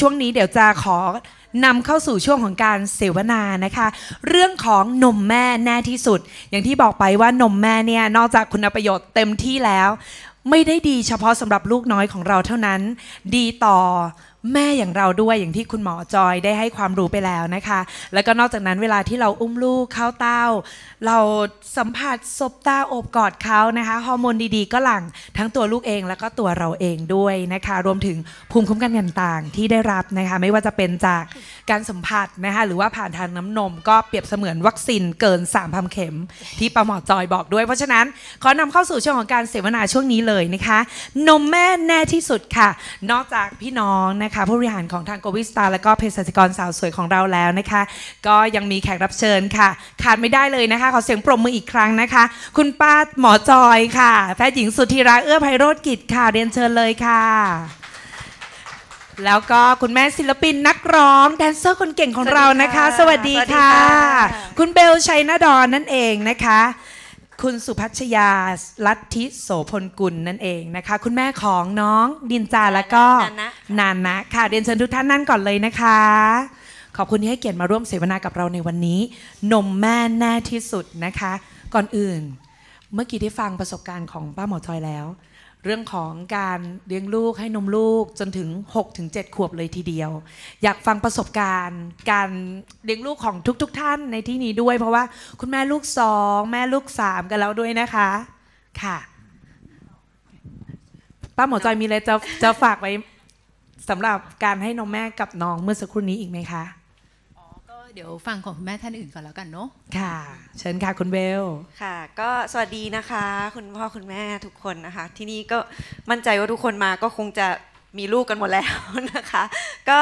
ช่วงนี้เดี๋ยวจะขอนำเข้าสู่ช่วงของการเสวนานะคะ เรื่องของนมแม่แน่ที่สุด อย่างที่บอกไปว่านมแม่เนี่ยนอกจากคุณประโยชน์เต็มที่แล้ว ไม่ได้ดีเฉพาะสำหรับลูกน้อยของเราเท่านั้น ดีต่อแม่อย่างเราด้วยอย่างที่คุณหมอจอยได้ให้ความรู้ไปแล้วนะคะ แล้วก็นอกจากนั้นเวลาที่เราอุ้มลูกเข้าเต้า เราสัมผัสศบตาโอบกอดเขานะคะ ฮอร์โมนดีๆ ก็หลั่งทั้งตัวลูกเองแล้วก็ตัวเราเองด้วยนะคะรวมถึงภูมิคุ้มกันต่างๆที่ได้รับนะคะ ไม่ว่าจะเป็นจากการสัมผัสนะคะหรือว่าผ่านทางน้ำนมก็เปรียบเสมือนวัคซีนเกิน3ามพันเข็มที่ปาหมอจอยบอกด้วยเพราะฉะนั้นขอนำเข้าสู่ช่วงของการเสวนาช่วงนี้เลยนะคะ นมแม่แน่ที่สุดค่ะ นอกจากพี่น้องนะคะคะผู้บริหารของทางโกวิสตาและก็เภสัชกรสาวสวยของเราแล้วนะคะ ก็ยังมีแขกรับเชิญค่ะ ขาดไม่ได้เลยนะคะ ขอเสียงปรบมืออีกครั้งนะคะ คุณป้าหมอจอยค่ะ แพทย์หญิงสุธีรา เอื้อไพโรธกิจค่ะ เรียนเชิญเลยค่ะ แล้วก็คุณแม่ศิลปินนักร้อง แดนเซอร์คนเก่งของเรานะคะ สวัสดีค่ะ คุณเบลชัยนาดอนนั่นเองนะคะคุณสุพัชยาลัทธิ โสพลกุลนั่นเองนะคะ คุณแม่ของน้องดินจา และก็ นานนะค่ะเรียนเชิญทุกท่านนั่นก่อนเลยนะคะ ขอบคุณที่ให้เกียรติมาร่วมเสวนากับเราในวันนี้ นมแม่แน่ที่สุดนะคะ ก่อนอื่น เมื่อกี้ได้ฟังประสบการณ์ของป้าหมอจอยแล้วเรื่องของการเลี้ยงลูกให้นมลูกจนถึง6-7ขวบเลยทีเดียว อยากฟังประสบการณ์การเลี้ยงลูกของทุกๆทท่านในที่นี้ด้วย เพราะว่าคุณแม่ลูกสองแม่ลูกสามกันแล้วด้วยนะคะค่ะป้าหมอจอยมีอะไรจะจะฝากไว้สำหรับการให้นมแม่กับน้องเมื่อสักครู่นี้อีกไหมคะเดี๋ยวฟังของคุณแม่ท่านอื่นก่อนแล้วกันเนาะ ค่ะ เชิญค่ะคุณเบล ค่ะ ก็สวัสดีนะคะคุณพ่อคุณแม่ทุกคนนะคะ ที่นี่ก็มั่นใจว่าทุกคนมาก็คงจะมีลูกกันหมดแล้วนะคะ ก็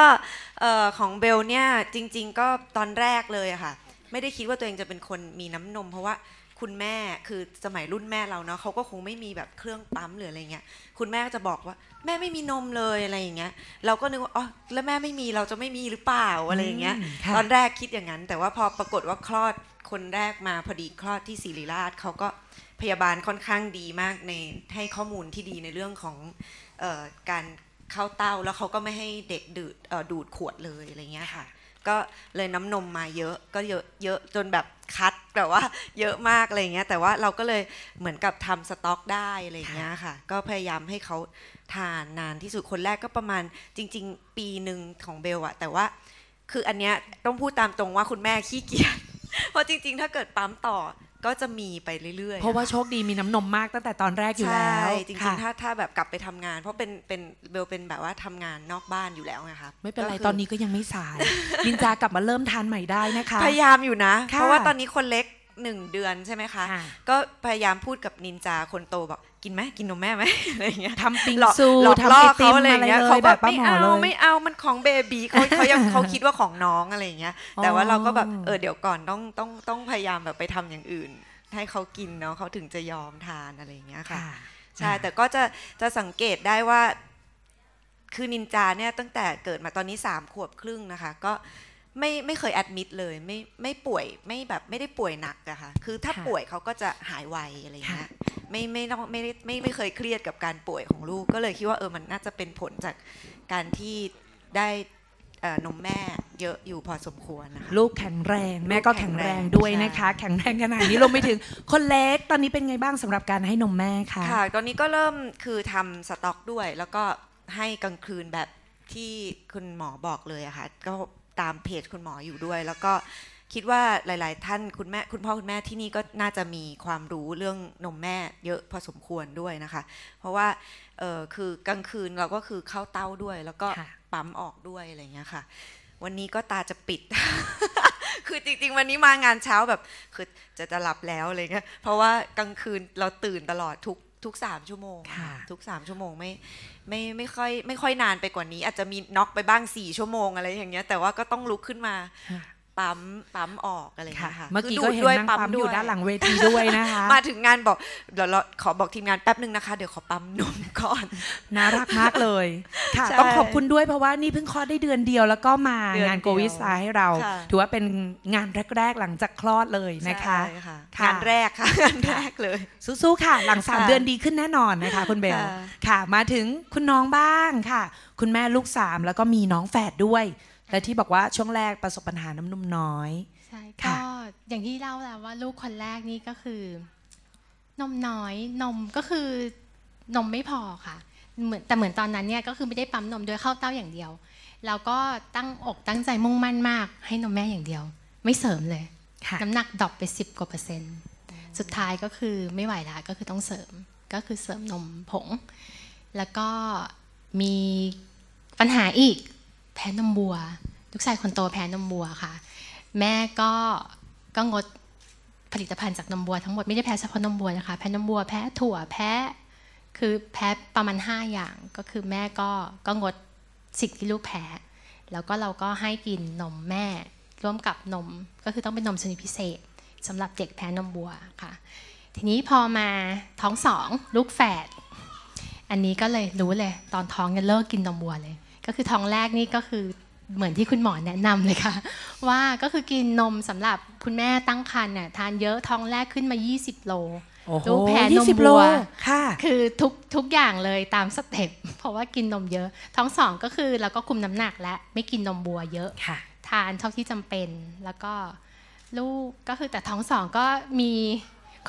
ของเบลเนี่ยจริงๆก็ตอนแรกเลยอะค่ะ ไม่ได้คิดว่าตัวเองจะเป็นคนมีน้ำนมเพราะว่าคุณแม่คือสมัยรุ่นแม่เราเนาะเขาก็คงไม่มีแบบเครื่องปั๊มหรืออะไรเงี้ยคุณแม่ก็จะบอกว่าแม่ไม่มีนมเลยอะไรอย่างเงี้ยเราก็นึกว่าอ๋อแล้วแม่ไม่มีเราจะไม่มีหรือเปล่าอะไรอย่างเงี้ยตอนแรกคิดอย่างนั้น แต่ว่าพอปรากฏว่าคลอดคนแรกมาพอดีคลอดที่ศิริราชเขาก็พยาบาลค่อนข้างดีมากในให้ข้อมูลที่ดีในเรื่องของออการเข้าเต้าแล้วเขาก็ไม่ให้เด็กดูดดูดขวดเลยอะไรเงี้ยค่ะ ก็เลยน้ำนมมาเยอะ ก็เยอะเยอะจนแบบคัดแบบว่าเยอะมากอะไรเงี้ย แต่ว่าเราก็เลยเหมือนกับทำสต็อก ได้อะไรเงี้ยค่ะ ก็พยายามให้เขาทานนานที่สุดคนแรกก็ประมาณจริงๆ ปีหนึ่งของเบลอะแต่ว่าคืออันเนี้ยต้องพูดตามตรงว่าคุณแม่ขี้เกียจเพราะจริงๆ ถ้าเกิดปั๊มต่อก็จะมีไปเรื่อยๆเพราะว่าโชคดีมีน้ำนมมากตั้งแต่ตอนแรกอยู่แล้ว ใช่ จริงๆ ถ้าถ้าแบบกลับไปทำงาน เพราะเป็นเป็นเบลเป็นแบบว่าทำงานนอกบ้านอยู่แล้วไงคะไม่เป็นไรตอนนี้ก็ยังไม่สายลินจากลับมาเริ่มทานใหม่ได้นะคะ พยายามอยู่นะ เพราะว่าตอนนี้คนเล็กหนึ่งเดือนใช่ไหมคะ ก็พยายามพูดกับนินจาคนโตบอก กินไหมกินนมแม่ไหมอะไรเงี้ยทำปิงซูหลอกอเขาอะไรเงี้ย เขาแบบไม่เอา ไม่เอา มันของเบบีเขาเขายังเขาคิดว่าของน้องอะไรเงี้ย แต่ว่าเราก็แบบ เออเดี๋ยวก่อนต้องต้องต้องพยายามแบบไปทำอย่างอื่น ให้เขากินเนาะเขาถึงจะยอมทานอะไรเงี้ยค่ะ ใช่แต่ก็จะจะสังเกตได้ว่าคือนินจาเนี่ยตั้งแต่เกิดมาตอนนี้สามขวบครึ่งนะคะก็ไม่ไม่เคยแอดมิดเลยไม่ไม่ป่วยไม่แบบไม่ได้ป่วยหนักอะค่ะคือถ้าป่วยเขาก็จะหายไวอะไรเงี้ยไม่ไม่ต้องไม่ได้ไม่ไม่เคยเครียดกับการป่วยของลูกก็เลยคิดว่าเออมันน่าจะเป็นผลจากการที่ได้นมแม่ เยอะอยู่พอสมควรนะคะลูกแข็งแรงแม่ก็แข็งแรงด้วยนะคะ แข็งแรงขนาดนี้รวมไปถึงคนเล็กตอนนี้เป็นไงบ้างสำหรับการให้นมแม่คะค่ะ ตอนนี้ก็เริ่มคือทำสต็อกด้วย แล้วก็ให้กลางคืนแบบที่คุณหมอบอกเลยอะค่ะก็ตามเพจคุณหมออยู่ด้วย แล้วก็คิดว่าหลายๆ ท่านคุณแม่คุณพ่อคุณแม่ที่นี่ก็น่าจะมีความรู้เรื่องนมแม่ เยอะพอสมควรด้วยนะคะ เพราะว่าคือกลางคืนเราก็คือเข้าเต้าด้วย แล้วก็ปั๊มออกด้วยอะไรอย่างเงี้ยค่ะ วันนี้ก็ตาจะปิด คือจริงๆ วันนี้มางานเช้าแบบคือจะจะหลับแล้วอะไรเงี้ยเพราะว่ากลางคืนเราตื่นตลอดทุกทุกสามชั่วโมง ทุกสามชั่วโมงไม่ไม่ไม่ค่อยไม่ค่อยนานไปกว่านี้ อาจจะมีน็อกไปบ้างสี่ชั่วโมงอะไรอย่างเงี้ยแต่ว่าก็ต้องลุกขึ้นมาปั๊มปั๊มออกอะไรค่ะ เมื่อกี้ก็เห็นน่งปั๊มอยู่ด้านหลังเวทีด้วยนะคะ มาถึงงานบอกเดี๋ยวเราขอบอกทีมงานแป๊บหนึ่งนะคะ เดี๋ยวขอปั๊มนมก่อนน่ารักมากเลยค่ะต้องขอบคุณด้วยเพราะว่านี่เพิ่งคลอดได้เดือนเดียว แล้วก็มางานโกวิสาให้เรา ถือว่าเป็นงานแรกๆ หลังจากคลอดเลยนะคะงานแรกค่ะงานแรกเลยสู้ๆค่ะ หลังสามเดือนดีขึ้นแน่นอนนะคะ คุณเบลค่ะ มาถึงคุณน้องบ้างค่ะ คุณแม่ลูกสามแล้วก็มีน้องแฝดด้วยและที่บอกว่าช่วงแรกประสบปัญหาน้ำนมน้อย ใช่คก็ อย่างที่เล่าแล้วว่าลูกคนแรกนี่ก็คือ นมน้อย นมก็คือนมไม่พอค่ะ เหมือนแต่เหมือนตอนนั้นเนี่ยก็คือไม่ได้ปั๊มนมโดยเข้าเต้าอย่างเดียวแล้วก็ตั้งอกตั้งใจมุ่งมั่นมาก ให้นมแม่อย่างเดียว ไม่เสริมเลยน้ำหนักดรอปไปสิบกว่าเปอร์เซ็นต์สุดท้ายก็คือไม่ไหวละก็คือต้องเสริมก็คือเสริมนมผง แล้วก็มีปัญหาอีกแพ้นมบัวลูกชายคนโตแพ้นมบัวค่ะ แม่ก็ ก็งดผลิตภัณฑ์จากนมบัวทั้งหมดไม่ได้แพ้เฉพาะนมบัวนะคะแพ้นมบัว แพ้ถั่วแพ้คือแพ้ประมาณ 5 อย่าง ก็คือแม่ก็ก็งดสิ่งที่ลูกแพ้แล้วก็เราก็ให้กินนมแม่ร่วมกับนมก็คือต้องเป็นนมชนิดพิเศษสำหรับเด็กแพ้นมบัวค่ะ ทีนี้พอมาท้องสองลูกแฝดอันนี้ก็เลยรู้เลยตอนท้องเนี่ยเลิกกินนมบัวเลยก็คือท้องแรกนี่ก็คือเหมือนที่คุณหมอแนะนำเลยค่ะ ว่าก็คือกินนมสำหรับคุณแม่ตั้งครรภ์เนี่ยทานเยอะท้องแรกขึ้นมา 20 โลดูแผ่นมบัวค่ะ คือทุกทุกอย่างเลยตามสเต็ป เพราะว่ากินนมเยอะท้องสองก็คือเราก็คุมน้ำหนัก และไม่กินนมบัวเยอะค่ะ ทานเท่าที่จำเป็นแล้วก็ลูกก็คือแต่ท้องสองก็มี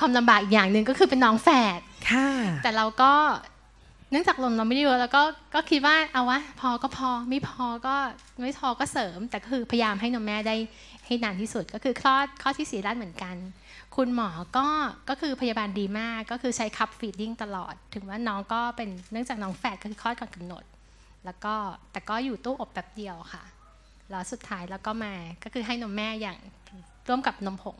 ความลำบากอย่างหนึ่งก็คือเป็นน้องแฝด ค่ะ แต่เราก็เนื่องจากลมเราไม่ได้เยอะแล้วก็ก็คิดว่าเอาวะพอก็พอไม่พอก็ไม่พอก็เสริม แต่ก็คือพยายามให้นมแม่ได้ให้นานที่สุด ก็คือคลอดข้อที่สี่้านเหมือนกัน คุณหมอก็ก็คือพยาบาลดีมากก็คือใช้คัพฟีดดิ้งตลอด ถึงว่าน้องก็เป็นเนื่องจากน้องแฝดก็คือคลอดก่อนกำหนด แล้วก็แต่ก็อยู่ตู้อบแบบเดียวค่ะแล้วสุดท้ายแล้วก็มา ก็คือให้นมแม่อย่างร่วมกับนมผง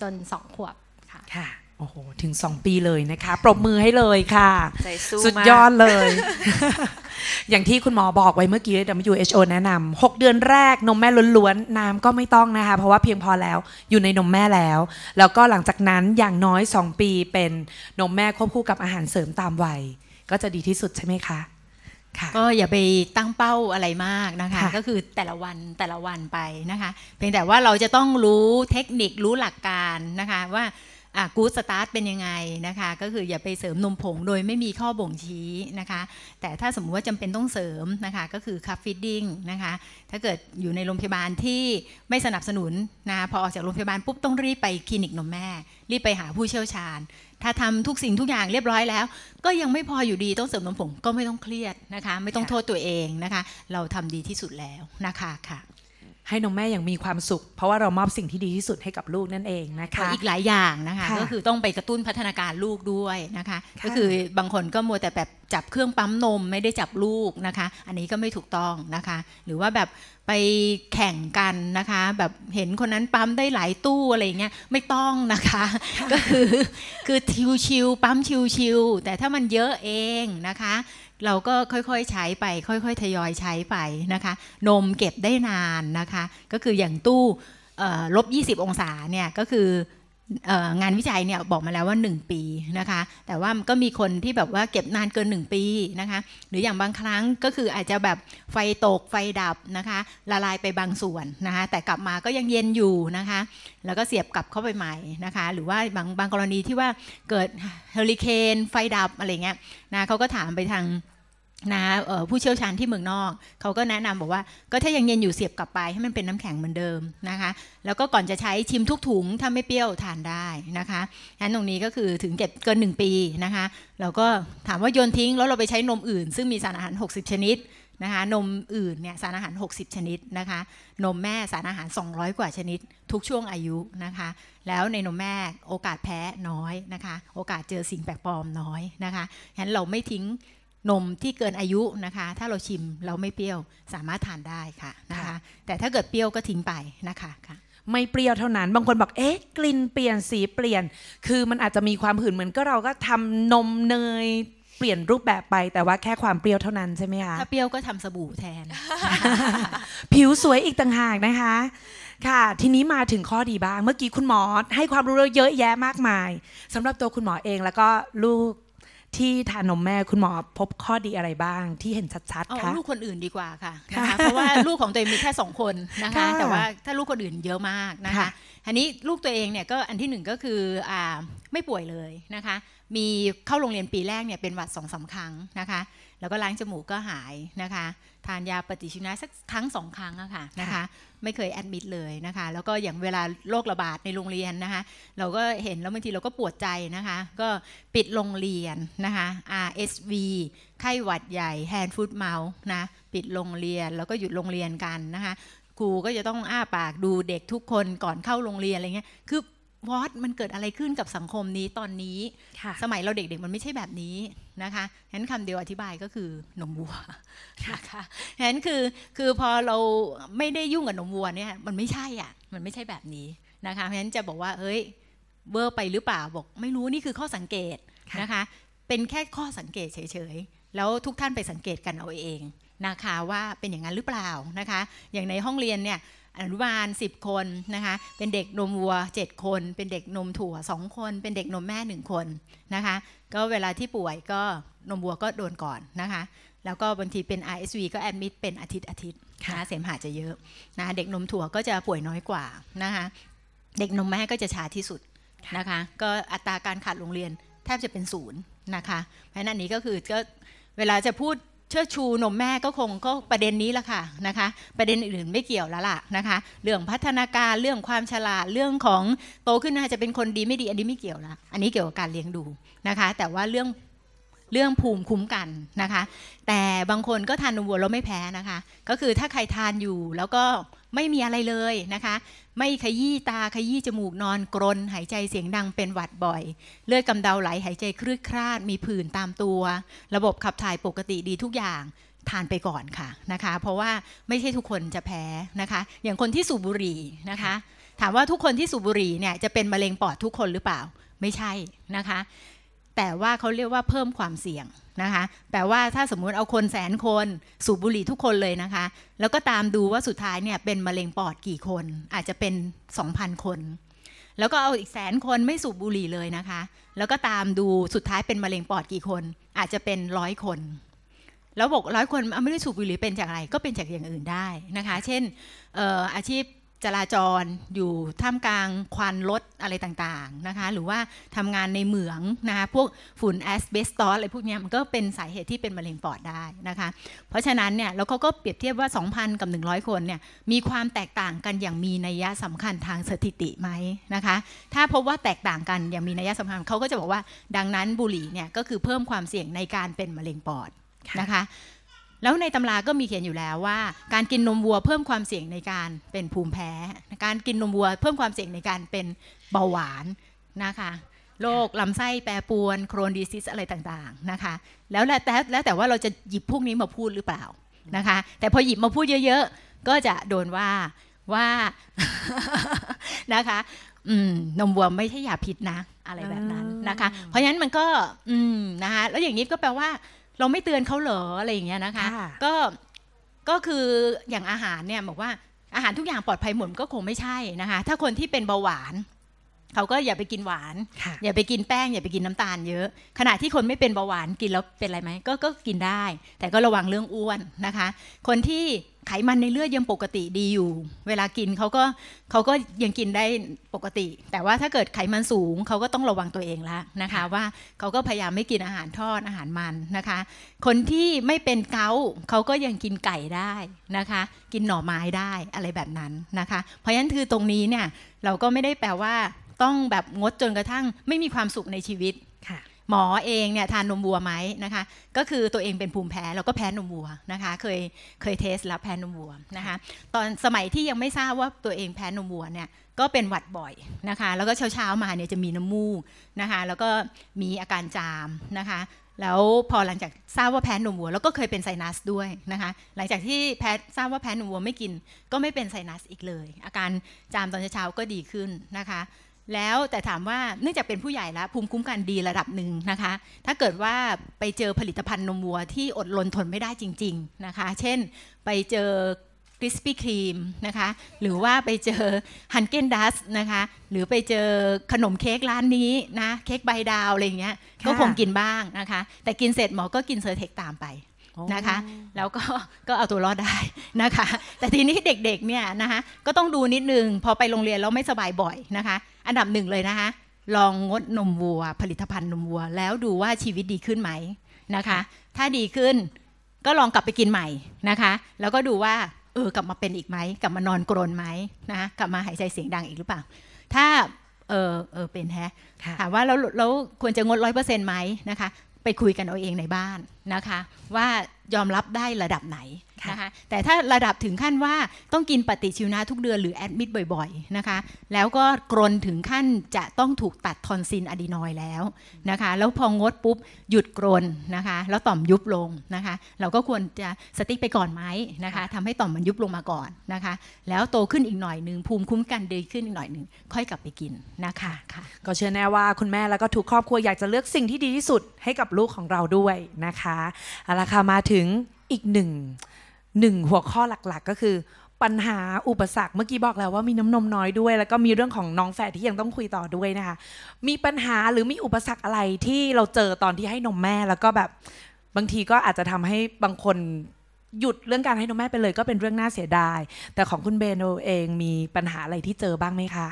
จนสองขวบค่ะโอ้โหถึงสองปีเลยนะคะ ปรบมือให้เลยค่ะ สุดยอดเลย อย่างที่คุณหมอบอกไว้เมื่อกี้ WHO แนะนำหกเดือนแรกนมแม่ล้วนๆ น้ำก็ไม่ต้องนะคะ เพราะว่าเพียงพอแล้วอยู่ในนมแม่แล้ว แล้วก็หลังจากนั้นอย่างน้อยสองปีเป็นนมแม่ควบคู่กับอาหารเสริมตามวัยก็จะดีที่สุดใช่ไหมคะก็อย่าไปตั้งเป้าอะไรมากนะคะ ก็คือแต่ละวันแต่ละวันไปนะคะ เพียงแต่ว่าเราจะต้องรู้เทคนิครู้หลักการนะคะว่าอ่ะกูสตาร์ทเป็นยังไงนะคะ ก็คืออย่าไปเสริมนมผงโดยไม่มีข้อบ่งชี้นะคะ แต่ถ้าสมมติว่าจำเป็นต้องเสริมนะคะ ก็คือคัฟฟิดดิ้งนะคะ ถ้าเกิดอยู่ในโรงพยาบาลที่ไม่สนับสนุนนะพอออกจากโรงพยาบาลปุ๊บต้องรีบไปคลินิกนมแม่ รีบไปหาผู้เชี่ยวชาญ ถ้าทำทุกสิ่งทุกอย่างเรียบร้อยแล้ว ก็ยังไม่พออยู่ดีต้องเสริมนมผงก็ไม่ต้องเครียดนะคะ ไม่ต้องโทษตัวเองนะคะ เราทำดีที่สุดแล้วนะคะค่ะให้น้องแม่อย่างมีความสุข เพราะว่าเรามอบสิ่งที่ดีที่สุดให้กับลูกนั่นเองนะคะ อีกหลายอย่างนะคะ ก็คือต้องไปกระตุ้นพัฒนาการลูกด้วยนะคะ ก็คือบางคนก็มัวแต่แบบจับเครื่องปั๊มนม ไม่ได้จับลูกนะคะ อันนี้ก็ไม่ถูกต้องนะคะ หรือว่าแบบไปแข่งกันนะคะ แบบเห็นคนนั้นปั๊มได้หลายตู้อะไรเงี้ยไม่ต้องนะคะ ก็คือคือชิวๆปั๊มชิวๆแต่ถ้ามันเยอะเองนะคะเราก็ค่อยๆใช้ไปค่อยๆ ทยอยใช้ไป นะคะ นมเก็บได้นานนะคะ ก็คืออย่างตู้ลบ20 องศาเนี่ย ก็คืองานวิจัย เนี่ย บอกมาแล้วว่า 1 ปีนะคะแต่ว่าก็มีคนที่แบบว่าเก็บนานเกิน 1 ปีนะคะหรืออย่างบางครั้งก็คืออาจจะแบบไฟตกไฟดับนะคะละลายไปบางส่วนนะคะแต่กลับมาก็ยังเย็นอยู่นะคะแล้วก็เสียบกลับเข้าไปใหม่นะคะหรือว่าบางบางกรณีที่ว่าเกิดเฮลิเคนไฟดับอะไรเงี้ยนะเขาก็ถามไปทางนะผู้เชี่ยวชาญที่เมืองนอก เขาก็แนะนำบอกว่าก็ถ้ายังเย็นอยู่เสียบกลับไป ให้มันเป็นน้ำแข็งเหมือนเดิมนะคะ แล้วก็ก่อนจะใช้ชิมทุกถุง ถ้าไม่เปรี้ยวทานได้นะคะงั้นตรงนี้ก็คือถึงเก็บเกิน 1 ปีนะคะ เราก็ถามว่าโยนทิ้งแล้วเราไปใช้นมอื่น ซึ่งมีสารอาหาร 60 ชนิดนะคะ นมอื่นเนี่ย สารอาหาร 60 ชนิดนะคะนมแม่สารอาหาร 200 กว่าชนิดทุกช่วงอายุนะคะ แล้วในนมแม่โอกาสแพ้น้อยนะคะ โอกาสเจอสิ่งแปลกปลอมน้อยนะคะงั้นเราไม่ทิ้งนมที่เกินอายุนะคะ ถ้าเราชิมเราไม่เปรี้ยวสามารถทานได้ค่ะนะคะ แต่ถ้าเกิดเปรี้ยวก็ทิ้งไปนะคะค่ะ ไม่เปรี้ยวเท่านั้น บางคนบอกเอ๊ะกลิ่นเปลี่ยนสีเปลี่ยน คือมันอาจจะมีความหื่นเหมือนก็เราก็ทำนมเนยเปลี่ยนรูปแบบไปแต่ว่าแค่ความเปรี้ยวเท่านั้นใช่ไหมคะถ้าเปรี้ยวก็ทำสบู่แทน ผิวสวยอีกต่างหากนะคะ ค่ะ ทีนี้มาถึงข้อดีบ้างเมื่อกี้คุณหมอให้ความรู้เราเยอะแยะมากมาย สำหรับตัวคุณหมอเองแล้วก็ลูกที่ทานนมแม่คุณหมอพบข้อดีอะไรบ้างที่เห็นชัด ๆคะลูกคนอื่นดีกว่าค่ะนะคะเพราะว่าลูกของตัวเองมีแค่สองคนนะคะ แต่ว่าถ้าลูกคนอื่นเยอะมากนะคะอันนี้ลูกตัวเองเนี่ยก็อันที่หนึ่งก็คืออ่าไม่ป่วยเลยนะคะมีเข้าโรงเรียนปีแรกเนี่ยเป็นหวัดสองสาครั้งนะคะ แล้วก็ล้างจมูกก็หายนะคะ ทานยาปฏิชีวนะสักครั้งสองครั้งอะค่ะนะคะไม่เคยแอดมิดเลยนะคะ แล้วก็อย่างเวลาโรคระบาดในโรงเรียนนะคะ เราก็เห็นแล้วบางทีเราก็ปวดใจนะคะ ก็ปิดโรงเรียนนะคะ RSV ไข้หวัดใหญ่แฮนด์ฟูดเมาส์นะ ปิดโรงเรียนแล้วก็หยุดโรงเรียนกันนะคะ ครูก็จะต้อง อ้าปากดูเด็กทุกคนก่อนเข้าโรงเรียนอะไรเงี้ย คือวอตมันเกิดอะไรขึ้นกับสังคมนี้ตอนนี้ สมัยเราเด็กๆ มันไม่ใช่แบบนี้นะคะเห็นคำเดียวอธิบายก็คือนมวัวคะะเห็นคือคือพอเราไม่ได้ยุ่งกับนมวัวเนี่ยมันไม่ใช่อ่ะมันไม่ใช่แบบนี้นะคะเพราะฉะนั้นจะบอกว่าเฮ้ยเบอร์ไปหรือเปล่าบอก ไม่รู้นี่คือข้อสังเกตนะคะ เป็นแค่ข้อสังเกตเฉยๆแล้วทุกท่านไปสังเกตกันเอาเองนะคะว่าเป็นอย่างนั้นหรือเปล่านะคะ อย่างในห้องเรียนเนี่ยอนุบาล10 คนนะคะเป็นเด็กนมวัว 7 คน เป็นเด็กนมถั่ว 2 คน เป็นเด็กนมแม่ 1 คนนะคะก็เวลาที่ป่วยก็นมวัวก็โดนก่อนนะคะ แล้วก็บางทีเป็น RSV ก็แอดมิดเป็นอาทิตย์อาทิตย์นะเสมหะจะเยอะนะเด็กนมถั่วก็จะป่วยน้อยกว่านะคะเด็กนมแม่ก็จะช้าที่สุดนะคะก็อัตราการขาดโรงเรียนแทบจะเป็นศูนย์นะคะเพราะนั้นนี้ก็คือก็เวลาจะพูดเชื่อชูนมแม่ก็คงก็ประเด็นนี้ละค่ะนะคะประเด็นอื่นไม่เกี่ยวแล้วล่ะนะคะ เรื่องพัฒนาการเรื่องความฉลาดเรื่องของโตขึ้นน่าจะเป็นคนดีไม่ดี อันนี้ไม่เกี่ยวละอันนี้เกี่ยวกับการเลี้ยงดูนะคะ แต่ว่าเรื่องเรื่องภูมิคุ้มกันนะคะ แต่บางคนก็ทานนมวัวแล้วไม่แพ้นะคะ ก็คือถ้าใครทานอยู่แล้วก็ไม่มีอะไรเลยนะคะ ไม่ขยี้ตาขยี้จมูกนอนกรน หายใจเสียงดังเป็นหวัดบ่อย เลือดกำเดาไหลหายใจคลืดคลาดมีผื่นตามตัว ระบบขับถ่ายปกติดีทุกอย่างทานไปก่อนค่ะนะคะ เพราะว่าไม่ใช่ทุกคนจะแพ้นะคะ อย่างคนที่สูบบุหรี่นะคะ ถามว่าทุกคนที่สูบบุหรี่เนี่ยจะเป็นมะเร็งปอดทุกคนหรือเปล่าไม่ใช่นะคะแต่ว่าเขาเรียกว่าเพิ่มความเสี่ยงนะคะ แปลว่าถ้าสมมุติเอาคนแสนคนสูบบุหรี่ทุกคนเลยนะคะ แล้วก็ตามดูว่าสุดท้ายเนี่ยเป็นมะเร็งปอดกี่คน อาจจะเป็น 2,000 คน แล้วก็เอาอีกแสนคนไม่สูบบุหรี่เลยนะคะ แล้วก็ตามดูสุดท้ายเป็นมะเร็งปอดกี่คน อาจจะเป็นร้อยคน แล้วบอกร้อยคนไม่ได้สูบบุหรี่เป็นจากอะไร ก็เป็นจากอย่างอื่นได้นะคะ เช่นอออาชีพจราจรอยู่ท่ามกลางควันรถอะไรต่างๆนะคะ หรือว่าทำงานในเหมืองนะคะพวกฝุ่นแอสเบสตอสอะไรพวกนี้มันก็เป็นสาเหตุที่เป็นมะเร็งปอดได้นะคะ เพราะฉะนั้นเนี่ยแล้วเขาก็เปรียบเทียบว่า2,000กับ100 คนเนี่ยมีความแตกต่างกันอย่างมีนัยยะสำคัญทางสถิติไหมนะคะ ถ้าพบว่าแตกต่างกันอย่างมีนัยยะสำคัญเขาก็จะบอกว่าดังนั้นบุหรี่เนี่ยก็คือเพิ่มความเสี่ยงในการเป็นมะเร็งปอดนะคะแล้วในตำราก็มีเขียนอยู่แล้วว่า การกินนมวัวเพิ่มความเสี่ยงในการเป็นภูมิแพ้ การกินนมวัวเพิ่มความเสี่ยงในการเป็นเบาหวานนะคะโรคลำไส้แปรปรวน โครนดีซิสอะไรต่างๆนะคะ แล้วแต่แล้วแต่ว่าเราจะหยิบพวกนี้มาพูดหรือเปล่านะคะ แต่พอหยิบมาพูดเยอะๆก็จะโดนว่าว่านะคะนมวัวไม่ใช่ยาพิษนะ อะไรแบบนั้นนะคะ เพราะฉะนั้นมันก็นะคะแล้วอย่างนี้ก็แปลว่าเราไม่เตือนเขาเหรออะไรอย่างเงี้ยนะคะก็ก็คืออย่างอาหารเนี่ย บอกว่าอาหารทุกอย่างปลอดภัยหมดก็คงไม่ใช่นะคะ ถ้าคนที่เป็นเบาหวานเขาก็อย่าไปกินหวาน อย่าไปกินแป้ง อย่าไปกินน้ำตาลเยอะ ขณะที่คนไม่เป็นเบาหวานกินแล้วเป็นอะไรไหมก็ก็กินได้ แต่ก็ระวังเรื่องอ้วนนะคะ คนที่ไขมันในเลือดยังปกติดีอยู่ เวลากินเขาก็ เขาก็ยังกินได้ปกติ แต่ว่าถ้าเกิดไขมันสูง เขาก็ต้องระวังตัวเองละ นะคะ ว่าเขาก็พยายามไม่กินอาหารทอดอาหารมันนะคะ คนที่ไม่เป็นเกาเขาก็ยังกินไก่ได้นะคะ กินหน่อไม้ได้อะไรแบบนั้นนะคะ เพราะฉะนั้นคือตรงนี้เนี่ยเราก็ไม่ได้แปลว่าต้องแบบงดจนกระทั่งไม่มีความสุขในชีวิต หมอเองเนี่ย ทานนมวัวไหมนะคะ ก็คือตัวเองเป็นภูมิแพ้แล้วก็แพ้นมวัวนะคะ เคย เคยเทสแล้วแพ้นมวัวนะคะ ตอนสมัยที่ยังไม่ทราบว่าตัวเองแพ้นมวัวเนี่ย ก็เป็นหวัดบ่อยนะคะ แล้วก็เช้าเช้ามาเนี่ยจะมีน้ำมูกนะคะ แล้วก็มีอาการจามนะคะ แล้วพอหลังจากทราบว่าแพ้นมวัวแล้วก็เคยเป็นไซนัสด้วยนะคะ หลังจากที่แพ้ทราบว่าแพ้นมวัวไม่กิน ก็ไม่เป็นไซนัสอีกเลย อาการจามตอนเช้าก็ดีขึ้นนะคะแล้วแต่ถามว่าเนื่องจากเป็นผู้ใหญ่แล้วภูมิคุ้มกันดีระดับหนึ่งนะคะ ถ้าเกิดว่าไปเจอผลิตภัณฑ์นมวัวที่อดลนทนไม่ได้จริงๆนะคะ เช่นไปเจอคริสปี้ครีมนะคะ หรือว่าไปเจอฮันเกนดัสนะคะ หรือไปเจอขนมเค้กร้านนี้นะเค้กใบดาวอะไรเงี้ยก็คงกินบ้างนะคะ แต่กินเสร็จหมอก็กินเซอร์เทคตามไปนะคะ แล้วก็ก็เอาตัวรอดได้นะคะแต่ทีนี้เด็กๆเนี่ยนะคะก็ต้องดูนิดนึงพอไปโรงเรียนแล้วไม่สบายบ่อยนะคะ อันดับหนึ่งเลยนะคะ ลองงดนมวัว ผลิตภัณฑ์นมวัว แล้วดูว่าชีวิตดีขึ้นไหมนะคะ ถ้าดีขึ้นก็ลองกลับไปกินใหม่นะคะ แล้วก็ดูว่าเออกลับมาเป็นอีกไหม กลับมานอนกรนไหมนะกลับมาหายใจเสียงดังอีกหรือเปล่าถ้าเออเออเป็นแฮะถามว่าแล้วแล้วควรจะงดร้อยเปอร์เซ็นต์ไหมนะคะไปคุยกันเอาเองในบ้านนะคะ ว่ายอมรับได้ระดับไหนนะคะแต่ถ้าระดับถึงขั้นว่าต้องกินปฏิชีวนะทุกเดือนหรือแอดมิดบ่อยๆนะคะ แล้วก็กรนถึงขั้นจะต้องถูกตัดทอนซินอะดีนอยแล้วนะคะ แล้วพองดปุ๊บหยุดกรนนะคะ แล้วต่อมยุบลงนะคะ เราก็ควรจะสติ๊กไปก่อนไหมนะคะทำให้ต่อมมันยุบลงมาก่อนนะคะ แล้วโตขึ้นอีกหน่อยหนึ่งภูมิคุ้มกันดีขึ้นอีกหน่อยหนึ่งค่อยกลับไปกินนะคะค่ะก็เชื่อแน่ว่าคุณแม่แล้วก็ทุกครอบครัวอยากจะเลือกสิ่งที่ดีที่สุดให้กับลูกของเราด้วยนะคะเอาละค่ะมาถึงอีกหนึ่งหนึ่งหัวข้อหลักๆ ก็คือปัญหาอุปสรรคเมื่อกี้บอกแล้วว่ามีน้ำนมน้อยด้วย แล้วก็มีเรื่องของน้องแฝดที่ยังต้องคุยต่อด้วยนะคะมีปัญหาหรือมีอุปสรรคอะไรที่เราเจอตอนที่ให้นมแม่แล้วก็แบบบางทีก็อาจจะทำให้บางคนหยุดเรื่องการให้นมแม่ไปเลยก็เป็นเรื่องน่าเสียดาย แต่ของคุณเบนเองมีปัญหาอะไรที่เจอบ้างไหมคะ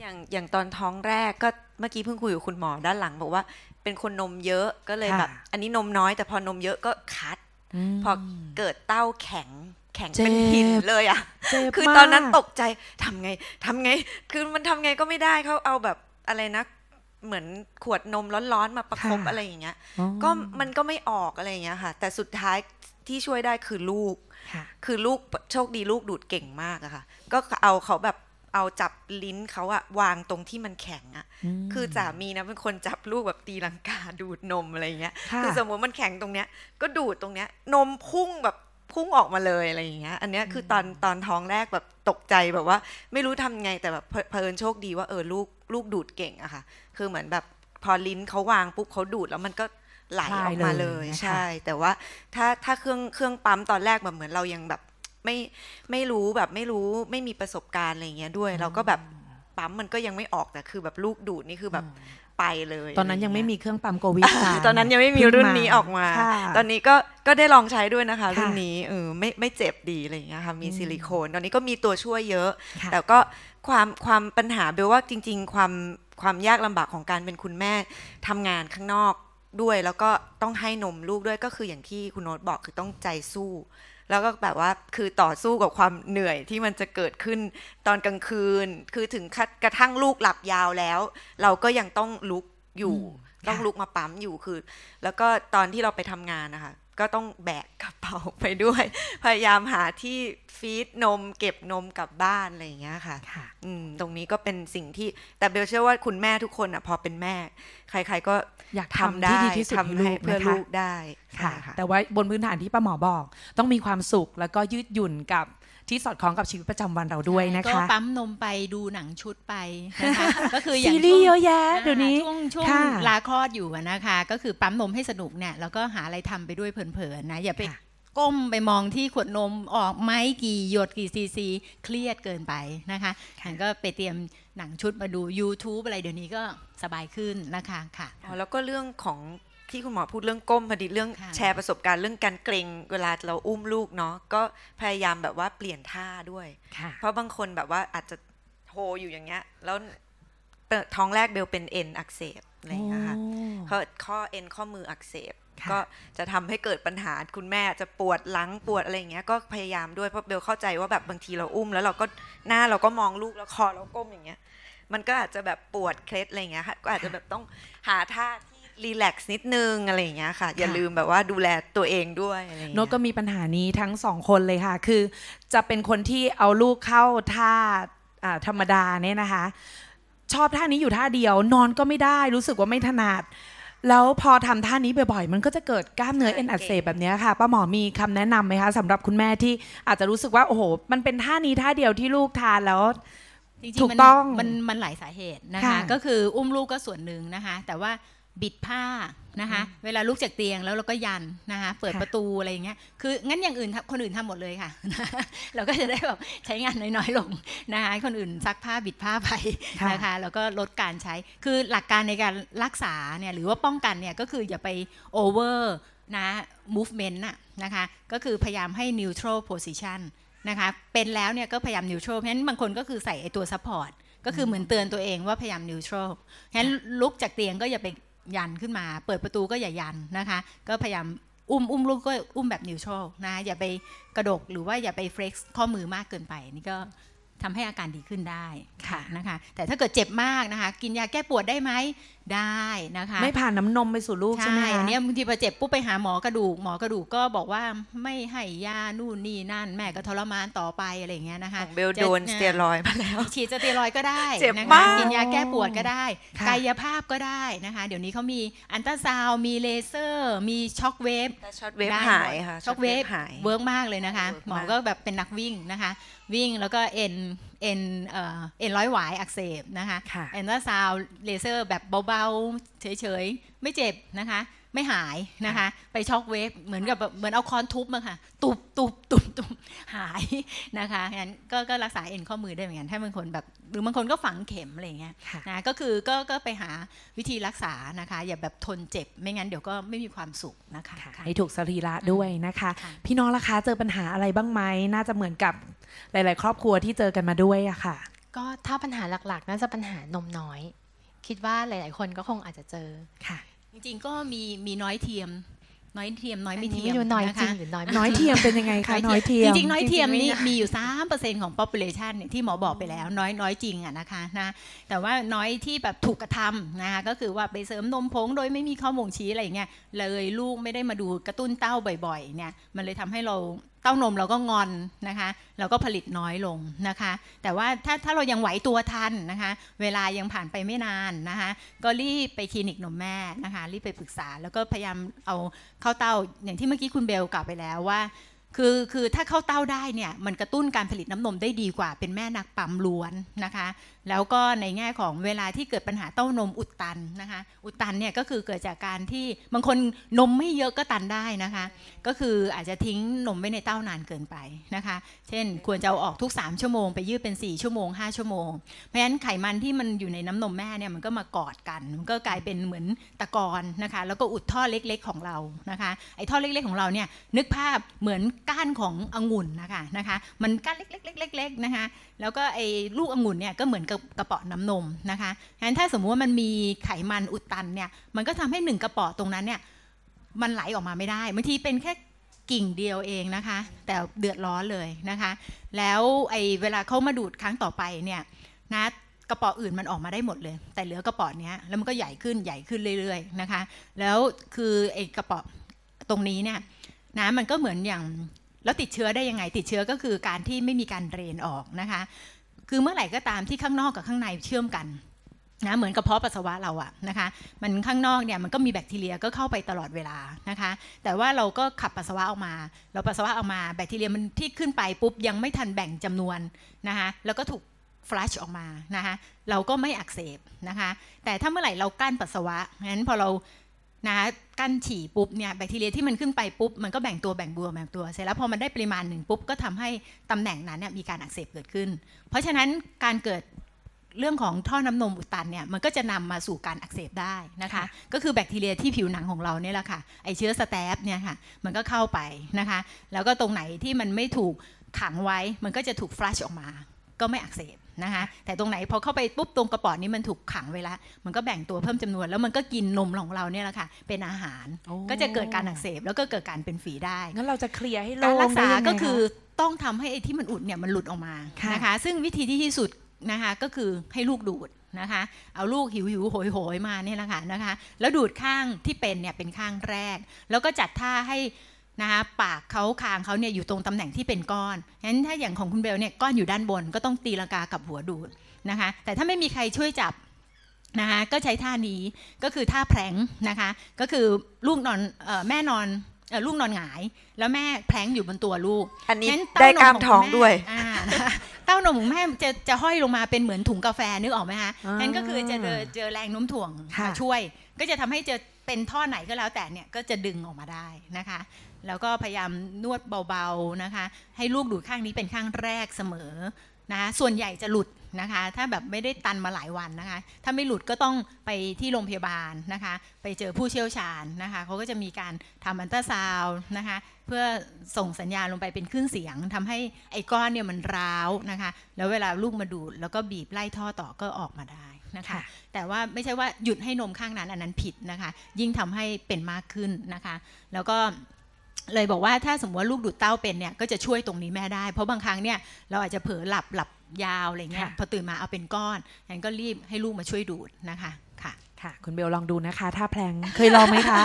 อย่างอย่างตอนท้องแรกก็เมื่อกี้เพิ่งคุยกับคุณหมอด้านหลังบอกว่า เป็นคนนมเยอะก็เลยแบบอันนี้นมน้อยแต่พอนมเยอะก็คัดพอเกิดเต้าแข็งแข็งเป็นหินเลยอ่ะคือตอนนั้นตกใจทำไงทำไงคือมันทำไงก็ไม่ได้เขาเอาแบบอะไรนะเหมือนขวดนมร้อนๆ มาประคบอะไรอย่างเงี้ย ก็มันก็ไม่ออกอะไรอย่างเงี้ยค่ะแต่สุดท้ายที่ช่วยได้คือลูกคือลูกโชคดีลูกดูดเก่งมากอะค่ะ ก็เอาเขาแบบเอาจับลิ้นเขาอะวางตรงที่มันแข็งอะคือสามีนะเป็นคนจับลูกแบบตีลังกา ดูดนมอะไรเงี้ยคือสมมติมันแข็งตรงเนี้ยก็ดูดตรงเนี้ยนมพุ่งแบบพุ่งออกมาเลยอะไรอย่างเงี้ย อันเนี้ยคือตอนตอนท้องแรกแบบตกใจแบบว่า ไม่รู้ทำไงแต่แบบเพลินโชคดีว่าเออลูกลูกดูดเก่งอะค่ะคือเหมือนแบบพอลิ้นเขาวางปุ๊บเขาดูดแล้วมันก็ไหลออกมาเลย ใช่ แต่ว่าถ้าถ้าเครื่องเครื่องปั๊มตอนแรกแบบเหมือนเรายังแบบไม่ไม่รู้แบบไม่รู้ไม่มีประสบการณ์อะไรเงี้ยด้วย เราก็แบบปั๊มมันก็ยังไม่ออกแต่คือแบบลูกดูดนี่คือแบบไปเลย ตอนนั้นยังไม่มีเครื่องปั๊มโกวิดตอนนั้นยังไม่มีรุ่นนี้ออกมาตอนนี้ก็ก็ได้ลองใช้ด้วยนะคะ รุ่นนี้เออไม่ไม่เจ็บดีอะไรอย่างเงี้ยค่ะมีซิลิโคนตอนนี้ก็มีตัวช่วยเยอะ แต่ก็ความความปัญหาเบลว่าจริงๆความความยากลำบากของการเป็นคุณแม่ทำงานข้างนอกด้วย แล้วก็ต้องให้นมลูกด้วยก็คืออย่างที่คุณโน้ตบอกคือต้องใจสู้แล้วก็แบบว่าคือต่อสู้กับความเหนื่อยที่มันจะเกิดขึ้นตอนกลางคืน คือถึงกระทั่งลูกหลับยาวแล้ว เราก็ยังต้องลุกอยู่ ต้องลุกมาปั๊มอยู่คือ แล้วก็ตอนที่เราไปทำงานนะคะก็ต้องแบกกระเป๋าไปด้วย พยายามหาที่ฟีดนมเก็บนมกลับบ้านอะไรอย่างเงี้ยค่ะค่ะ อืมตรงนี้ก็เป็นสิ่งที่ แต่เบลเชื่อว่าคุณแม่ทุกคนอ่ะพอเป็นแม่ ใครๆก็อยากทำได้ที่ดีที่สุดทำให้เพื่อลูกได้ค่ะ แต่ว่าบนพื้นฐานที่ป้าหมอบอก ต้องมีความสุขแล้วก็ยืดหยุ่นกับที่สอดคล้องกับชีวิตประจำวันเราด้วยนะคะ ก็ปั๊มนมไปดูหนังชุดไปนะคะก็คืออย่างช่วงเยอะแยะเดี๋ยวนี้ช่วง ช่วงลาคลอดอยู่นะคะ ก็คือปั๊มนมให้สนุกเนี่ย แล้วก็หาอะไรทำไปด้วยเพลิน ๆ นะ อย่าไปก้มไปมองที่ขวดนมออกไหมกี่หยดกี่ซีซี เครียดเกินไปนะคะฉันก็ไปเตรียมหนังชุดมาดู YouTube อะไรเดี๋ยวนี้ก็สบายขึ้นนะคะค่ะแล้วก็เรื่องของที่คุณหมอพูดเรื่องก้มพอดีเรื่องแชร์ประสบการณ์เรื่องการเกรงเวลาเราอุ้มลูกเนาะก็พยายามแบบว่าเปลี่ยนท่าด้วยเพราะบางคนแบบว่าอาจจะโฮอยู่อย่างเงี้ย แล้วท้องแรกเบลเป็นเอ็นอักเสบอะไรเงี้ยค่ะเขาข้อเอ็นข้อมืออักเสบ ก็จะทำให้เกิดปัญหาคุณแม่จะปวดหลังปวดอะไรอย่างเงี้ย ก็พยายามด้วยเพราะเบลเข้าใจว่าแบบบางทีเราอุ้ม แล้วเราก็หน้าเราก็มองลูกแล้วคอเราก้มอย่างเงี้ย มันก็อาจจะแบบปวดเคล็ดอะไรเงี้ยค่ะก็อาจจะแบบต้องหาท่าที่รีแลกซ์นิดนึงอะไรอย่างเงี้ยค่ะ อย่าลืมแบบว่าดูแลตัวเองด้วยโนก็มีปัญหานี้ทั้งสองคนเลยค่ะ คือ จะเป็นคนที่เอาลูกเข้าท่าธรรมดาเนี่ยนะคะ ชอบท่านี้อยู่ท่าเดียว นอนก็ไม่ได้รู้สึกว่าไม่ถนัดแล้วพอทำท่านี้บ่อยๆ มันก็จะเกิดกล้ามเนื้อเอ็นอักเสบแบบนี้ค่ะป้าหมอมีคำแนะนำไหมคะ สำหรับคุณแม่ที่อาจจะรู้สึกว่าโอ้โหมันเป็นท่านี้ท่าเดียวที่ลูกทานแล้วถูกต้องมันมันหลายสาเหตุนะคะ ก็คืออุ้มลูกก็ส่วนหนึ่งนะคะ แต่ว่าบิดผ้านะคะ เวลาลุกจากเตียงแล้วเราก็ยันนะคะ เปิดประตู อะไรอย่างเงี้ย คืองั้นอย่างอื่นคนอื่นทำหมดเลยค่ะ เราก็จะได้แบบ ใช้งานน้อยๆ ลงนะคะคนอื่นซักผ้าบิดผ้าไปนะคะแล้วก็ลดการใช้ คือหลักการในการรักษาเนี่ยหรือว่าป้องกันเนี่ย ก็คืออย่าไปโอเวอร์นะ movement น่ะนะคะ ก็คือพยายามให้ neutral position นะคะ เป็นแล้วเนี่ยก็พยายาม neutral เพราะฉะนั้นบางคนก็คือใส่ไอตัว support ก็คือเหมือนเตือนตัวเองว่าพยายาม neutral เพราะฉะนั้นลุกจากเตียงก็อย่าไปยันขึ้นมาเปิดประตูก็อย่ายันนะคะ ก็พยายาม อุ้มอุ้มลูกก็อุ้มแบบนิวโชลนะ อย่าไปกระดกหรือว่าอย่าไปเฟล็กซ์ข้อมือมากเกินไป นี่ก็ทำให้อาการดีขึ้นได้ค่ะนะคะ แต่ถ้าเกิดเจ็บมากนะคะ กินยาแก้ปวดได้ไหมได้นะคะ ไม่ผ่านน้ำนมไปสู่ลูกใช่ไหมอัเนี่ยบางทีพอเจ็บปุ๊บไปหาหมอกระดูก หมอกระดูก ก็บอกว่าไม่ให้ยานู่นนี่นั่น แม่ก็ทรมานต่อไปอะไรอย่างเงี้ยนะคะเบลโดนสเตียรอยมาแล้วฉีดสเตียรอยก็ได้นะคะกินยาแก้ปวดก็ได้ กายภาพก็ได้นะคะเดี๋ยวนี้เขามีอันตราซาวมีเลเซอร์ มีช็อคเวฟช็อคเวฟหายค่ะช็อคเวฟหายเวิร์กมากเลยนะคะหมอก็แบบเป็นนักวิ่งนะคะ วิ่งแล้วก็เอ็นเอ็นเอ็นร้อยหวายอักเสบนะคะ เอ็นตราซาวเลเซอร์แบบเบาๆเฉยๆ ไม่เจ็บนะคะไม่หายนะคะ ไป ช็อกเวฟเหมือนกับเหมือนเอาค้อนทุบมาค่ะ ตุบตุบตุบตุบหายนะคะงั้นก็ก็รักษาเอ็นข้อมือได้เหมือนกันถ้าบางคนแบบหรือบางคนก็ฝังเข็มอะไรเงี้ยนะก็คือก็ก็ไปหาวิธีรักษานะคะ อย่าแบบทนเจ็บ ไม่งั้นเดี๋ยวก็ไม่มีความสุขนะคะ ให้ถูกสรีระด้วยนะคะ พี่น้องล่ะคะเจอปัญหาอะไรบ้างไหมน่าจะเหมือนกับหลายๆครอบครัวที่เจอกันมาด้วยอะค่ะ ก็ถ้าปัญหาหลักๆน่าจะปัญหานมน้อย คิดว่าหลายๆคนก็คงอาจจะเจอค่ะจริงๆก็มีมีน้อยเทียมน้อยเทียมน้อยไม่เทียมน้อยจริงหรือน้อยน้อยเทียมเป็นยังไงคะน้อยเทียมจริงๆ น้อยเทียมนี่มีอยู่3เปอร์เซ็นของ population เนี่ยที่หมอบอกไปแล้ว น้อยน้อยจริงอ่ะนะคะนะแต่ว่าน้อยที่แบบถูกกระทำนะคะก็คือว่าไปเสริมนมพงโดยไม่มีข้อมูงชี้อะไรอย่างเงี้ยเลยลูกไม่ได้มาดูกระตุ้นเต้า บ่อยๆเนี่ยมันเลยทำให้เราเต้านมเราก็งอนนะคะเราก็ผลิตน้อยลงนะคะ แต่ว่าถ้าถ้าเรายังไหวตัวทันนะคะ เวลายังผ่านไปไม่นานนะคะ ก็รีบไปคลินิกนมแม่นะคะรีบไปปรึกษาแล้วก็พยายามเอาเข้าเต้าอย่างที่เมื่อกี้คุณเบลกล่าวไปแล้วว่า คือคือถ้าเข้าเต้าได้เนี่ย มันกระตุ้นการผลิตน้ำนมได้ดีกว่า เป็นแม่นักปั๊มล้วนนะคะแล้วก็ในแง่ของเวลาที่เกิดปัญหาเต้านมอุดตันนะคะ อุดตันเนี่ยก็คือเกิดจากการที่บางคนนมไม่เยอะก็ตันได้นะคะ ก็คืออาจจะทิ้งนมไว้ในเต้านานเกินไปนะคะเช่น ควรจะเอาออกทุก3ชั่วโมงไปยืดเป็น4ชั่วโมง5 ชั่วโมงเพราะฉะนั้นไขมันที่มันอยู่ในน้ำนมแม่เนี่ยมันก็มากอดกัน มันก็กลายเป็นเหมือนตะกอนนะคะแล้วก็อุดท่อเล็ก ๆของเรานะคะไอ้ท่อเล็กๆของเราเนี่ยนึกภาพเหมือนก้านขององุ่นนะคะนะคะมันก้านเล็กๆ ๆๆนะคะแล้วก็ไอ้ลูกองุ่นเนี่ยก็เหมือนกับกระป๋อน้ำนมนะคะ งั้นถ้าสมมุติว่ามันมีไขมันอุดตันเนี่ย มันก็ทำให้หนึ่งกระป๋อตรงนั้นเนี่ย มันไหลออกมาไม่ได้ บางทีเป็นแค่กิ่งเดียวเองนะคะ แต่เดือดร้อนเลยนะคะ แล้วไอ้เวลาเขามาดูดครั้งต่อไปเนี่ย นะกระป๋ออื่นมันออกมาได้หมดเลย แต่เหลือกระป๋อนี้แล้วมันก็ใหญ่ขึ้น ใหญ่ขึ้นเรื่อยๆนะคะ แล้วคือไอ้กระป๋อตรงนี้เนี่ยนะมันก็เหมือนอย่าง แล้วติดเชื้อได้ยังไง ติดเชื้อก็คือการที่ไม่มีการเรนออกนะคะคือเมื่อไหร่ก็ตามที่ข้างนอกกับข้างในเชื่อมกันนะเหมือนกระเพาะปัสสาวะเราอะนะคะมันข้างนอกเนี่ยมันก็มีแบคทีเรียก็เข้าไปตลอดเวลานะคะ แต่ว่าเราก็ขับปัสสาวะออกมาเราปัสสาวะออกมาแบคทีเรียมันที่ขึ้นไปปุ๊บยังไม่ทันแบ่งจำนวนนะคะแล้วก็ถูกฟลัชออกมานะคะเราก็ไม่อักเสบนะคะ แต่ถ้าเมื่อไหร่เรากั้นปัสสาวะงั้นพอเรานะคะกั้นฉี่ปุ๊บเนี่ยแบคทีเรียที่มันขึ้นไปปุ๊บ มันก็แบ่งตัวแบ่งบัวแบ่งตัวเสร็จแล้วพอมันได้ปริมาณหนึ่งปุ๊บ ก็ทำให้ตำแหน่งนั้นเนี่ยมีการอักเสบเกิดขึ้น เพราะฉะนั้นการเกิดเรื่องของท่อน้ำนมอุดตันเนี่ยมันก็จะนำมาสู่การอักเสบได้นะคะ ก็คือแบคทีเรียที่ผิวหนังของเราเนี่ยแหละค่ะไอเชื้อสเตปเนี่ยค่ะมันก็เข้าไปนะคะ แล้วก็ตรงไหนที่มันไม่ถูกขังไว้ มันก็จะถูกฟลัชออกมาก็ไม่อักเสบนะคะแต่ตรงไหนพอเข้าไป ปุ๊บตรงกระป๋อนี้มันถูกขังไว้ละ มันก็แบ่งตัวเพิ่มจำนวนแล้วมันก็กินนมของเราเนี่ยแหละค่ะ เป็นอาหาร ก็จะเกิดการอักเสบแล้วก็เกิดการเป็นฝีได้ งั้นเราจะเคลียร์ให้โล่งการรักษาก็คือต้องทำให้ไอ้ที่มันอุดเนี่ยมันหลุดออกมา นะคะ ซึ่งวิธีที่ที่สุดนะคะก็คือให้ลูกดูดนะคะ เอาลูกหิวหิวโหยโหยมาเนี่ยแหละค่ะนะคะ แล้วดูดข้างที่เป็นเนี่ยเป็นข้างแรก แล้วก็จัดท่าให้นะคะปากเขาคางเขาเนี่ยอยู่ตรงตำแหน่งที่เป็นก้อนฉะนั้นถ้าอย่างของคุณเบลเนี่ยก้อนอยู่ด้านบนก็ต้องตีลังกากับหัวดูดนะคะ แต่ถ้าไม่มีใครช่วยจับนะคะ ก็ใช้ท่านี้ก็คือท่าแผลงนะคะ ก็คือลูกนอนแม่นอนลูกนอนหงาย แล้วแม่แผลงอยู่บนตัวลูก อันนี้ได้กล้ามท้องด้วยเต้านมของแม่จะจะห้อยลงมาเป็นเหมือนถุงกาแฟนึกออกไหมคะนั่นก็คือจะเจอแรงน้มถ่วงมาช่วยก็จะทำให้เจอเป็นท่อไหนก็แล้วแต่เนี่ย ก็จะดึงออกมาได้นะคะ แล้วก็พยายามนวดเบา ๆ นะคะ ให้ลูกดูดข้างนี้เป็นข้างแรกเสมอนะคะส่วนใหญ่จะหลุดนะคะ ถ้าแบบไม่ได้ตันมาหลายวันนะคะ ถ้าไม่หลุดก็ต้องไปที่โรงพยาบาลนะคะ ไปเจอผู้เชี่ยวชาญนะคะเขาก็จะมีการทำอันตราซาวนะคะเพื่อส่งสัญญาณลงไปเป็นคลื่นเสียง ทำให้ไอ้ก้อนเนี่ยมันร้าวนะคะแล้วเวลาลูกมาดูดแล้วก็บีบไล่ท่อต่อก็ออกมาได้นะคะแต่ว่าไม่ใช่ว่าหยุดให้นมข้างนั้นอันนั้นผิดนะคะ ยิ่งทำให้เป็นมากขึ้นนะคะ แล้วก็เลยบอกว่าถ้าสมมติว่าลูกดูดเต้าเป็นเนี่ยก็จะช่วยตรงนี้แม่ได้เพราะบางครั้งเนี่ยเราอาจจะเผลอหลับหลับยาวอะไรเงี้ยพอตื่นมาเอาเป็นก้อนงั้นก็รีบให้ลูกมาช่วยดูดนะคะ ค่ะค่ะคุณเบลลองดูนะคะ ถ้าแพลงเคยลองไหมคะ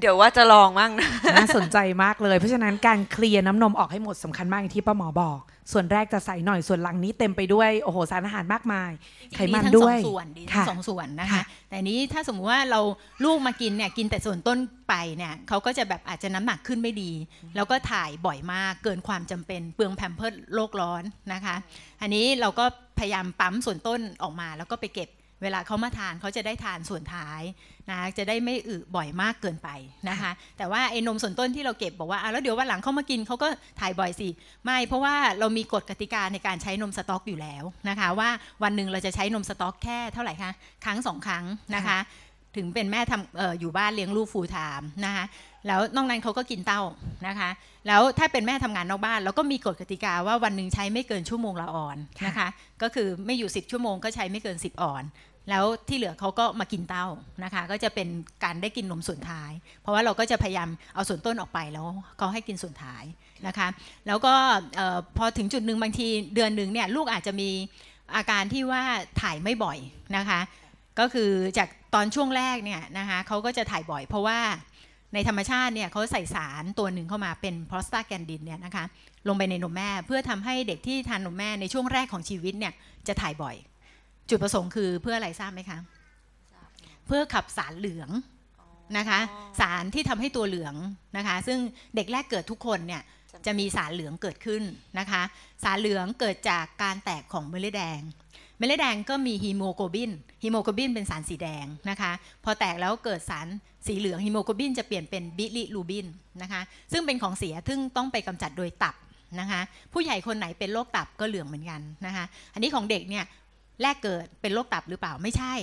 เดี๋ยวว่าจะลองมั่งนะน่าสนใจมากเลยเพราะฉะนั้นการเคลียร์น้ำนมออกให้หมดสำคัญมากอย่างที่ป้าหมอบอกส่วนแรกจะใส่หน่อยส่วนหลังนี้เต็มไปด้วย โอ้โหสารอาหารมากมายไขมันด้วยสองส่วนดีทั้งสองส่วนนะคะแต่นี้ถ้าสมมติว่าเราลูกมากินเนี่ยกินแต่ส่วนต้นไปเนี่ย เขาก็จะแบบอาจจะน้ำหนักขึ้นไม่ดี แล้วก็ถ่ายบ่อยมากเกินความจำเป็นเปลืองแผมเพิร์โลกร้อนนะคะ อันนี้เราก็พยายามปั๊มส่วนต้นออกมาแล้วก็ไปเก็บเวลาเขามาทานเขาจะได้ทานส่วนท้ายนะจะได้ไม่อึบ่อยมากเกินไปนะคะแต่ว่าไอ้นมส่วนต้นที่เราเก็บบอกว่าแล้วเดี๋ยววันหลังเขามากินเขาก็ถ่ายบ่อยสิไม่เพราะว่าเรามีกฎกติกาในการใช้นมสต๊อกอยู่แล้วนะคะว่าวันหนึ่งเราจะใช้นมสต๊อกแค่เท่าไหร่คะครั้งสองครั้งนะคะถึงเป็นแม่ทำออยู่บ้านเลี้ยงลูกฟูลไทม์นะคะแล้วนอกนั้นเขาก็กินเต้านะคะแล้วถ้าเป็นแม่ทำงานนอกบ้านเราก็มีกฎกติกาว่าวันหนึ่งใช้ไม่เกินชั่วโมงละอ่อนนะคะก็คือไม่อยู่10ชั่วโมงก็ใช้ไม่เกิน 10 อ่อนแล้วที่เหลือเขาก็มากินเต้านะคะก็จะเป็นการได้กินนมส่วนท้าย เพราะว่าเราก็จะพยายามเอาส่วนต้นออกไปแล้ว เขาให้กินส่วนท้ายนะคะแล้วก็พอถึงจุดหนึ่งบางทีเดือนหนึ่งเนี่ยลูกอาจจะมีอาการที่ว่าถ่ายไม่บ่อยนะคะ ก็คือจากตอนช่วงแรกเนี่ยนะคะเขาก็จะถ่ายบ่อย เพราะว่าในธรรมชาติเนี่ยเขาใส่สารตัวหนึ่งเข้ามาเป็นโพรสตาแกนดินเนี่ยนะคะลงไปในนมแม่เพื่อทำให้เด็กที่ทานนมแม่ในช่วงแรกของชีวิตเนี่ยจะถ่ายบ่อยจุดประสงค์คือเพื่ออะไรทราบไหมคะ เพื่อขับสารเหลืองนะคะ สารที่ทำให้ตัวเหลืองนะคะ ซึ่งเด็กแรกเกิดทุกคนเนี่ยจะมีสารเหลืองเกิดขึ้นนะคะ สารเหลืองเกิดจากการแตกของเมล็ดแดง เมล็ดแดงก็มีฮีโมโกลบินฮีโมโกลบิน เป็นสารสีแดงนะคะพอแตกแล้วเกิดสารสีเหลืองฮีโมโกลบิน จะเปลี่ยนเป็นบิลิรูบินนะคะซึ่งเป็นของเสียซึ่งต้องไปกำจัดโดยตับนะคะผู้ใหญ่คนไหนเป็นโรคตับก็เหลืองเหมือนกันนะคะ อันนี้ของเด็กเนี่ยแรกเกิดเป็นโรคตับหรือเปล่า ไม่ใช่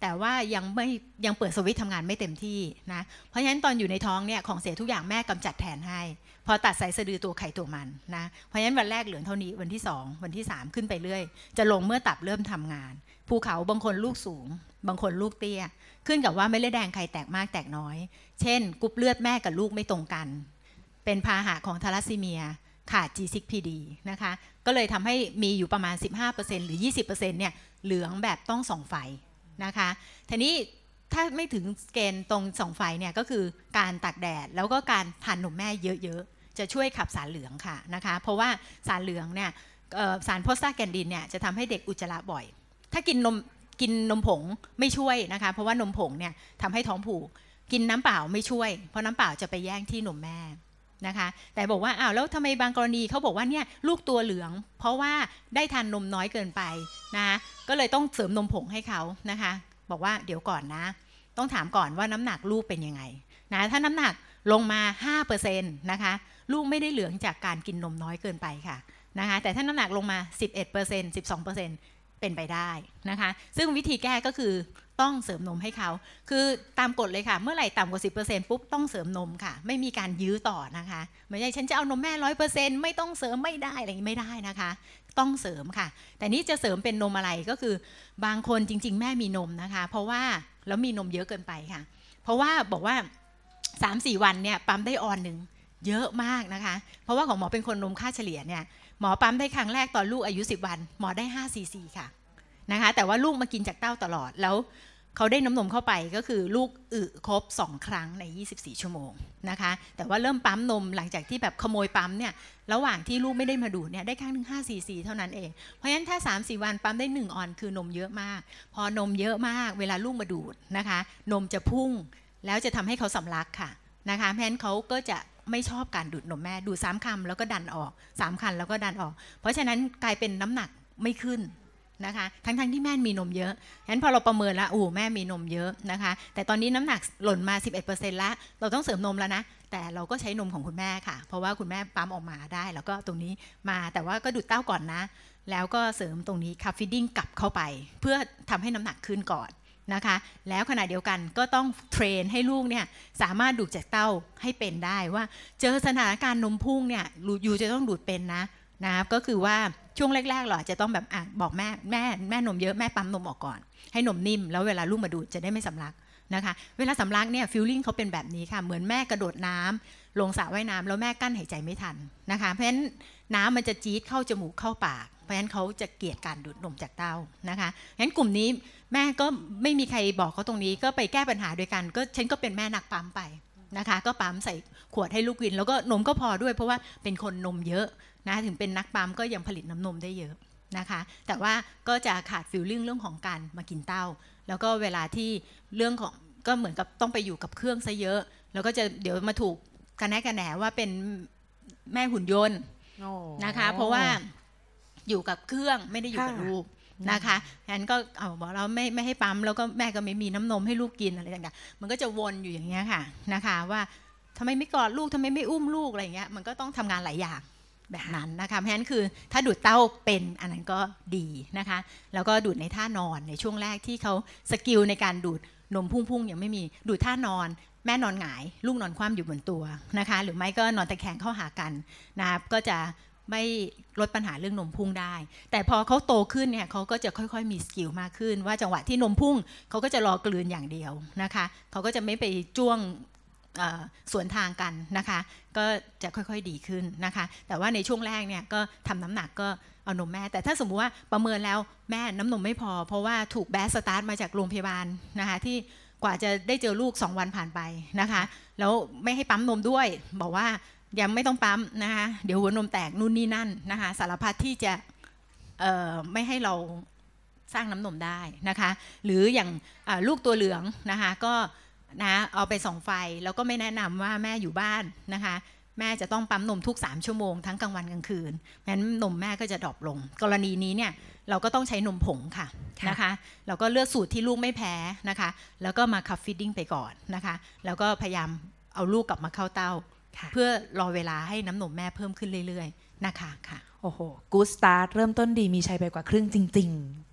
แต่ว่ายังไม่ยังเปิดสวิตทำงานไม่เต็มที่นะเพราะฉะนั้นตอนอยู่ในท้องเนี่ยของเสียทุกอย่างแม่กำจัดแทนให้ พอตัดสายสะดือตัวไข่ตัวมันนะเพราะฉะนั้นวันแรกเหลืองเท่านี้วันที่ 2 วันที่ 3 ขึ้นไปเรื่อย จะลงเมื่อตับเริ่มทำงาน ภูเขาบางคนลูกสูง บางคนลูกเตี้ย ขึ้นกับว่าไม่เลือดแดงใครแตกมากแตกน้อย เช่นกรุ๊ปเลือดแม่กับลูกไม่ตรงกัน เป็นพาหะของทาลัสซีเมียขาด G6PD นะคะก็เลยทำให้มีอยู่ประมาณ 15%หรือ 20%เนี่ยเหลืองแบบต้องส่องไฟนะคะทีนี้ถ้าไม่ถึงเกณฑ์ตรงส่องไฟเนี่ยก็คือการตากแดดแล้วก็การทานนมแม่เยอะๆ จะช่วยขับสารเหลืองค่ะนะคะเพราะว่าสารเหลืองเนี่ยสารโพสตาแกนดินเนี่ยจะทำให้เด็กอุจจาระบ่อย ถ้ากินนมกินนมผงไม่ช่วยนะคะเพราะว่านมผงเนี่ยทำให้ท้องผูกกินน้ำเปล่าไม่ช่วย เพราะน้ำเปล่าจะไปแย่งที่นมแม่นะคะ แต่บอกว่าอ้าวแล้วทำไมบางกรณีเขาบอกว่าเนี่ยลูกตัวเหลืองเพราะว่าได้ทานนมน้อยเกินไป นะคะ ก็เลยต้องเสริมนมผงให้เขานะคะบอกว่าเดี๋ยวก่อนนะ ต้องถามก่อนว่าน้ำหนักลูกเป็นยังไงนะถ้าน้ำหนักลงมา5%นะคะลูกไม่ได้เหลืองจากการกินนมน้อยเกินไปค่ะนะคะ แต่ถ้าน้ำหนักลงมา 11% 12%นเป็นไปได้นะคะ ซึ่งวิธีแก้ก็คือต้องเสริมนมให้เขา คือตามกฎเลยค่ะ เมื่อไหร่ต่ำกว่า 10%ปุ๊บต้องเสริมนมค่ะ ไม่มีการยื้อต่อนะคะ ไม่ใช่ฉันจะเอานมแม่ร้อนต์ไม่ต้องเสริมไม่ได้อะไรไม่ได้นะคะ ต้องเสริมค่ะ แต่นี้จะเสริมเป็นนมอะไรก็คือ บางคนจริง ๆ แม่มีนมนะคะ เพราะว่า แล้วมีนมเยอะเกินไปค่ะ เพราะว่าบอกว่า3-4วันเนี่ยปั๊มได้ออนหนึ่งเยอะมากนะคะ เพราะว่าของหมอเป็นคนนมค่าเฉลี่ยเนี่ยหมอปั๊มได้ครั้งแรกตอนลูกอายุ 10 วัน หมอได้5ซีซีค่ะนะคะ แต่ว่าลูกมากินจากเต้าตลอดแล้วเขาได้น้ำนมเข้าไปก็คือลูกอึครบ 2 ครั้งใน 24 ชั่วโมงนะคะ แต่ว่าเริ่มปั๊มนมหลังจากที่แบบขโมยปั๊มเนี่ย ระหว่างที่ลูกไม่ได้มาดูเนี่ย ได้ครั้งหนึ่ง5 4 4เท่านั้นเอง เพราะฉะนั้นถ้า 3 4 วันปั๊มได้1ออนคือนมเยอะมากพอนมเยอะมาก เวลาลูกมาดูดนะคะ นมจะพุ่งแล้วจะทำให้เขาสำลักค่ะนะคะเพราะฉะนั้นเขาก็จะไม่ชอบการดูดนมแม่ดูดสามคำแล้วก็ดันออกสามคำแล้วก็ดันออก เพราะฉะนั้นกลายเป็นน้ำหนักไม่ขึ้นนะคะ ทั้งๆทที่แม่มีนมเยอะฉะนั้นพอเราประเมินแล้วอู้แม่มีนมเยอะนะคะ แต่ตอนนี้น้ำหนักหล่นมา 11%แล้วเราต้องเสริมนมแล้วนะแต่เราก็ใช้นมของคุณแม่ค่ะ เพราะว่าคุณแม่ปั๊มออกมาได้ แล้วก็ตรงนี้มาแต่ว่าก็ดูดเต้าก่อนนะ แล้วก็เสริมตรงนี้ค่ะฟิดดิ้งกลับเข้าไป เพื่อทำให้น้ำหนักขึ้นก่อนนะคะแล้วขณะเดียวกันก็ต้องเทรนให้ลูกเนี่ยสามารถดูดจากเต้าให้เป็นได้ว่าเจอสถานการณ์นมพุ่งเนี่ยยูจะต้องดูดเป็นนะนะครับก็คือว่าช่วงแรก ๆหรอจะต้องแบบอ่ะบอกแม่แม่แม่นมเยอะแม่ปั๊มนมออกก่อน ให้นมนิ่มแล้วเวลาลูกมาดูดจะได้ไม่สำลักนะคะ เวลาสำลักเนี่ยฟิลลิ่งเขาเป็นแบบนี้ค่ะเหมือนแม่กระโดดน้ำ ลงสระว่ายน้ำแล้วแม่กั้นหายใจไม่ทันนะคะเพราะฉะนั้นน้ำมันจะจี๊ดเข้าจมูกเข้าปาก เพราะฉะนั้นเขาจะเกลียดการดูดนมจากเต้านะคะเพราะฉะนั้นกลุ่มนี้แม่ก็ไม่มีใครบอกเขาตรงนี้ก็ไปแก้ปัญหาโดยกัน ก็ฉันก็เป็นแม่นักปั๊มไปนะคะ ก็ปั๊มใส่ขวดให้ลูกกิน แล้วก็นมก็พอด้วยเพราะว่าเป็นคนนมเยอะ นะถึงเป็นนักปั๊มก็ยังผลิตน้ำนมได้เยอะนะคะ แต่ว่าก็จะขาดฟิลลิ่งเรื่องของการมากินเต้า แล้วก็เวลาที่เรื่องของก็เหมือนกับต้องไปอยู่กับเครื่องซะเยอะ แล้วก็จะเดี๋ยวมาถูกกระแนกระแหนว่าเป็นแม่หุ่นยนต์นะคะ เพราะว่าอยู่กับเครื่องไม่ได้อยู่กับลูกนะคะแั้นก็ เอาบอกเราไม่ไม่ให้ปั๊ม แล้วก็แม่ก็ไม่มีน้ำนมให้ลูกกินอะไรต่างๆ มันก็จะวนอยู่อย่างเงี้ยค่ะ นะคะ ว่าทำไมไม่กอดลูกทำไมไม่อุ้มลูกอะไรเงี้ย มันก็ต้องทำงานหลายอย่างแบบนั้นนะคะ แทะฉะนั้นคือถ้าดูดเต้าเป็นอันนั้นก็ดีนะคะ แล้วก็ดูดในท่านอนในช่วงแรกที่เขาสกิลในการดูดนมพุ่งๆยังไม่มี ดูดท่านอนแม่นอนหงาย ลูกนอนคว่ำอยู่บนตัวนะคะ หรือไม่ก็นอนตะแคงเข้าหากันนะครับก็จะไม่ลดปัญหาเรื่องนมพุ่งได้ แต่พอเขาโตขึ้นเนี่ยเขาก็จะค่อยๆมีสกิลมากขึ้นว่าจังหวะที่นมพุ่งเขาก็จะรอกลืนอย่างเดียวนะคะ เขาก็จะไม่ไปจ้วงสวนทางกันนะคะ ก็จะค่อยๆดีขึ้นนะคะ แต่ว่าในช่วงแรกเนี่ยก็ทำน้ำหนักก็เอานมแม่ แต่ถ้าสมมุติว่าประเมินแล้วแม่น้ำนมไม่พอ เพราะว่าถูกแบสสตาร์ทมาจากโรงพยาบาลนะคะที่กว่าจะได้เจอลูก 2 วันผ่านไปนะคะ แล้วไม่ให้ปั๊มนมด้วย บอกว่ายังไม่ต้องปั๊ม นะคะ เดี๋ยวหัวนมแตกนู่นนี่นั่น นะคะ สารพัดที่จะไม่ให้เราสร้างน้ำนมได้นะคะ หรืออย่างลูกตัวเหลืองนะคะ ก็นะเอาไปส่องไฟ แล้วก็ไม่แนะนำว่าแม่อยู่บ้านนะคะ แม่จะต้องปั๊มนมทุก 3 ชั่วโมงทั้งกลางวันกลางคืนงั้นนมแม่ก็จะดรอปลง กรณีนี้เนี่ย เราก็ต้องใช้นมผงค่ะนะคะเราก็เลือกสูตรที่ลูกไม่แพ้นะคะ แล้วก็มาคัฟฟิดดิ้งไปก่อนนะคะ แล้วก็พยายามเอาลูกกลับมาเข้าเต้าเพื่อรอเวลาให้น้ำนมแม่เพิ่มขึ้นเรื่อยๆ นะคะค่ะ โอ้โห กูสตาร์เริ่มต้นดีมีชัยไปกว่าครึ่งจริง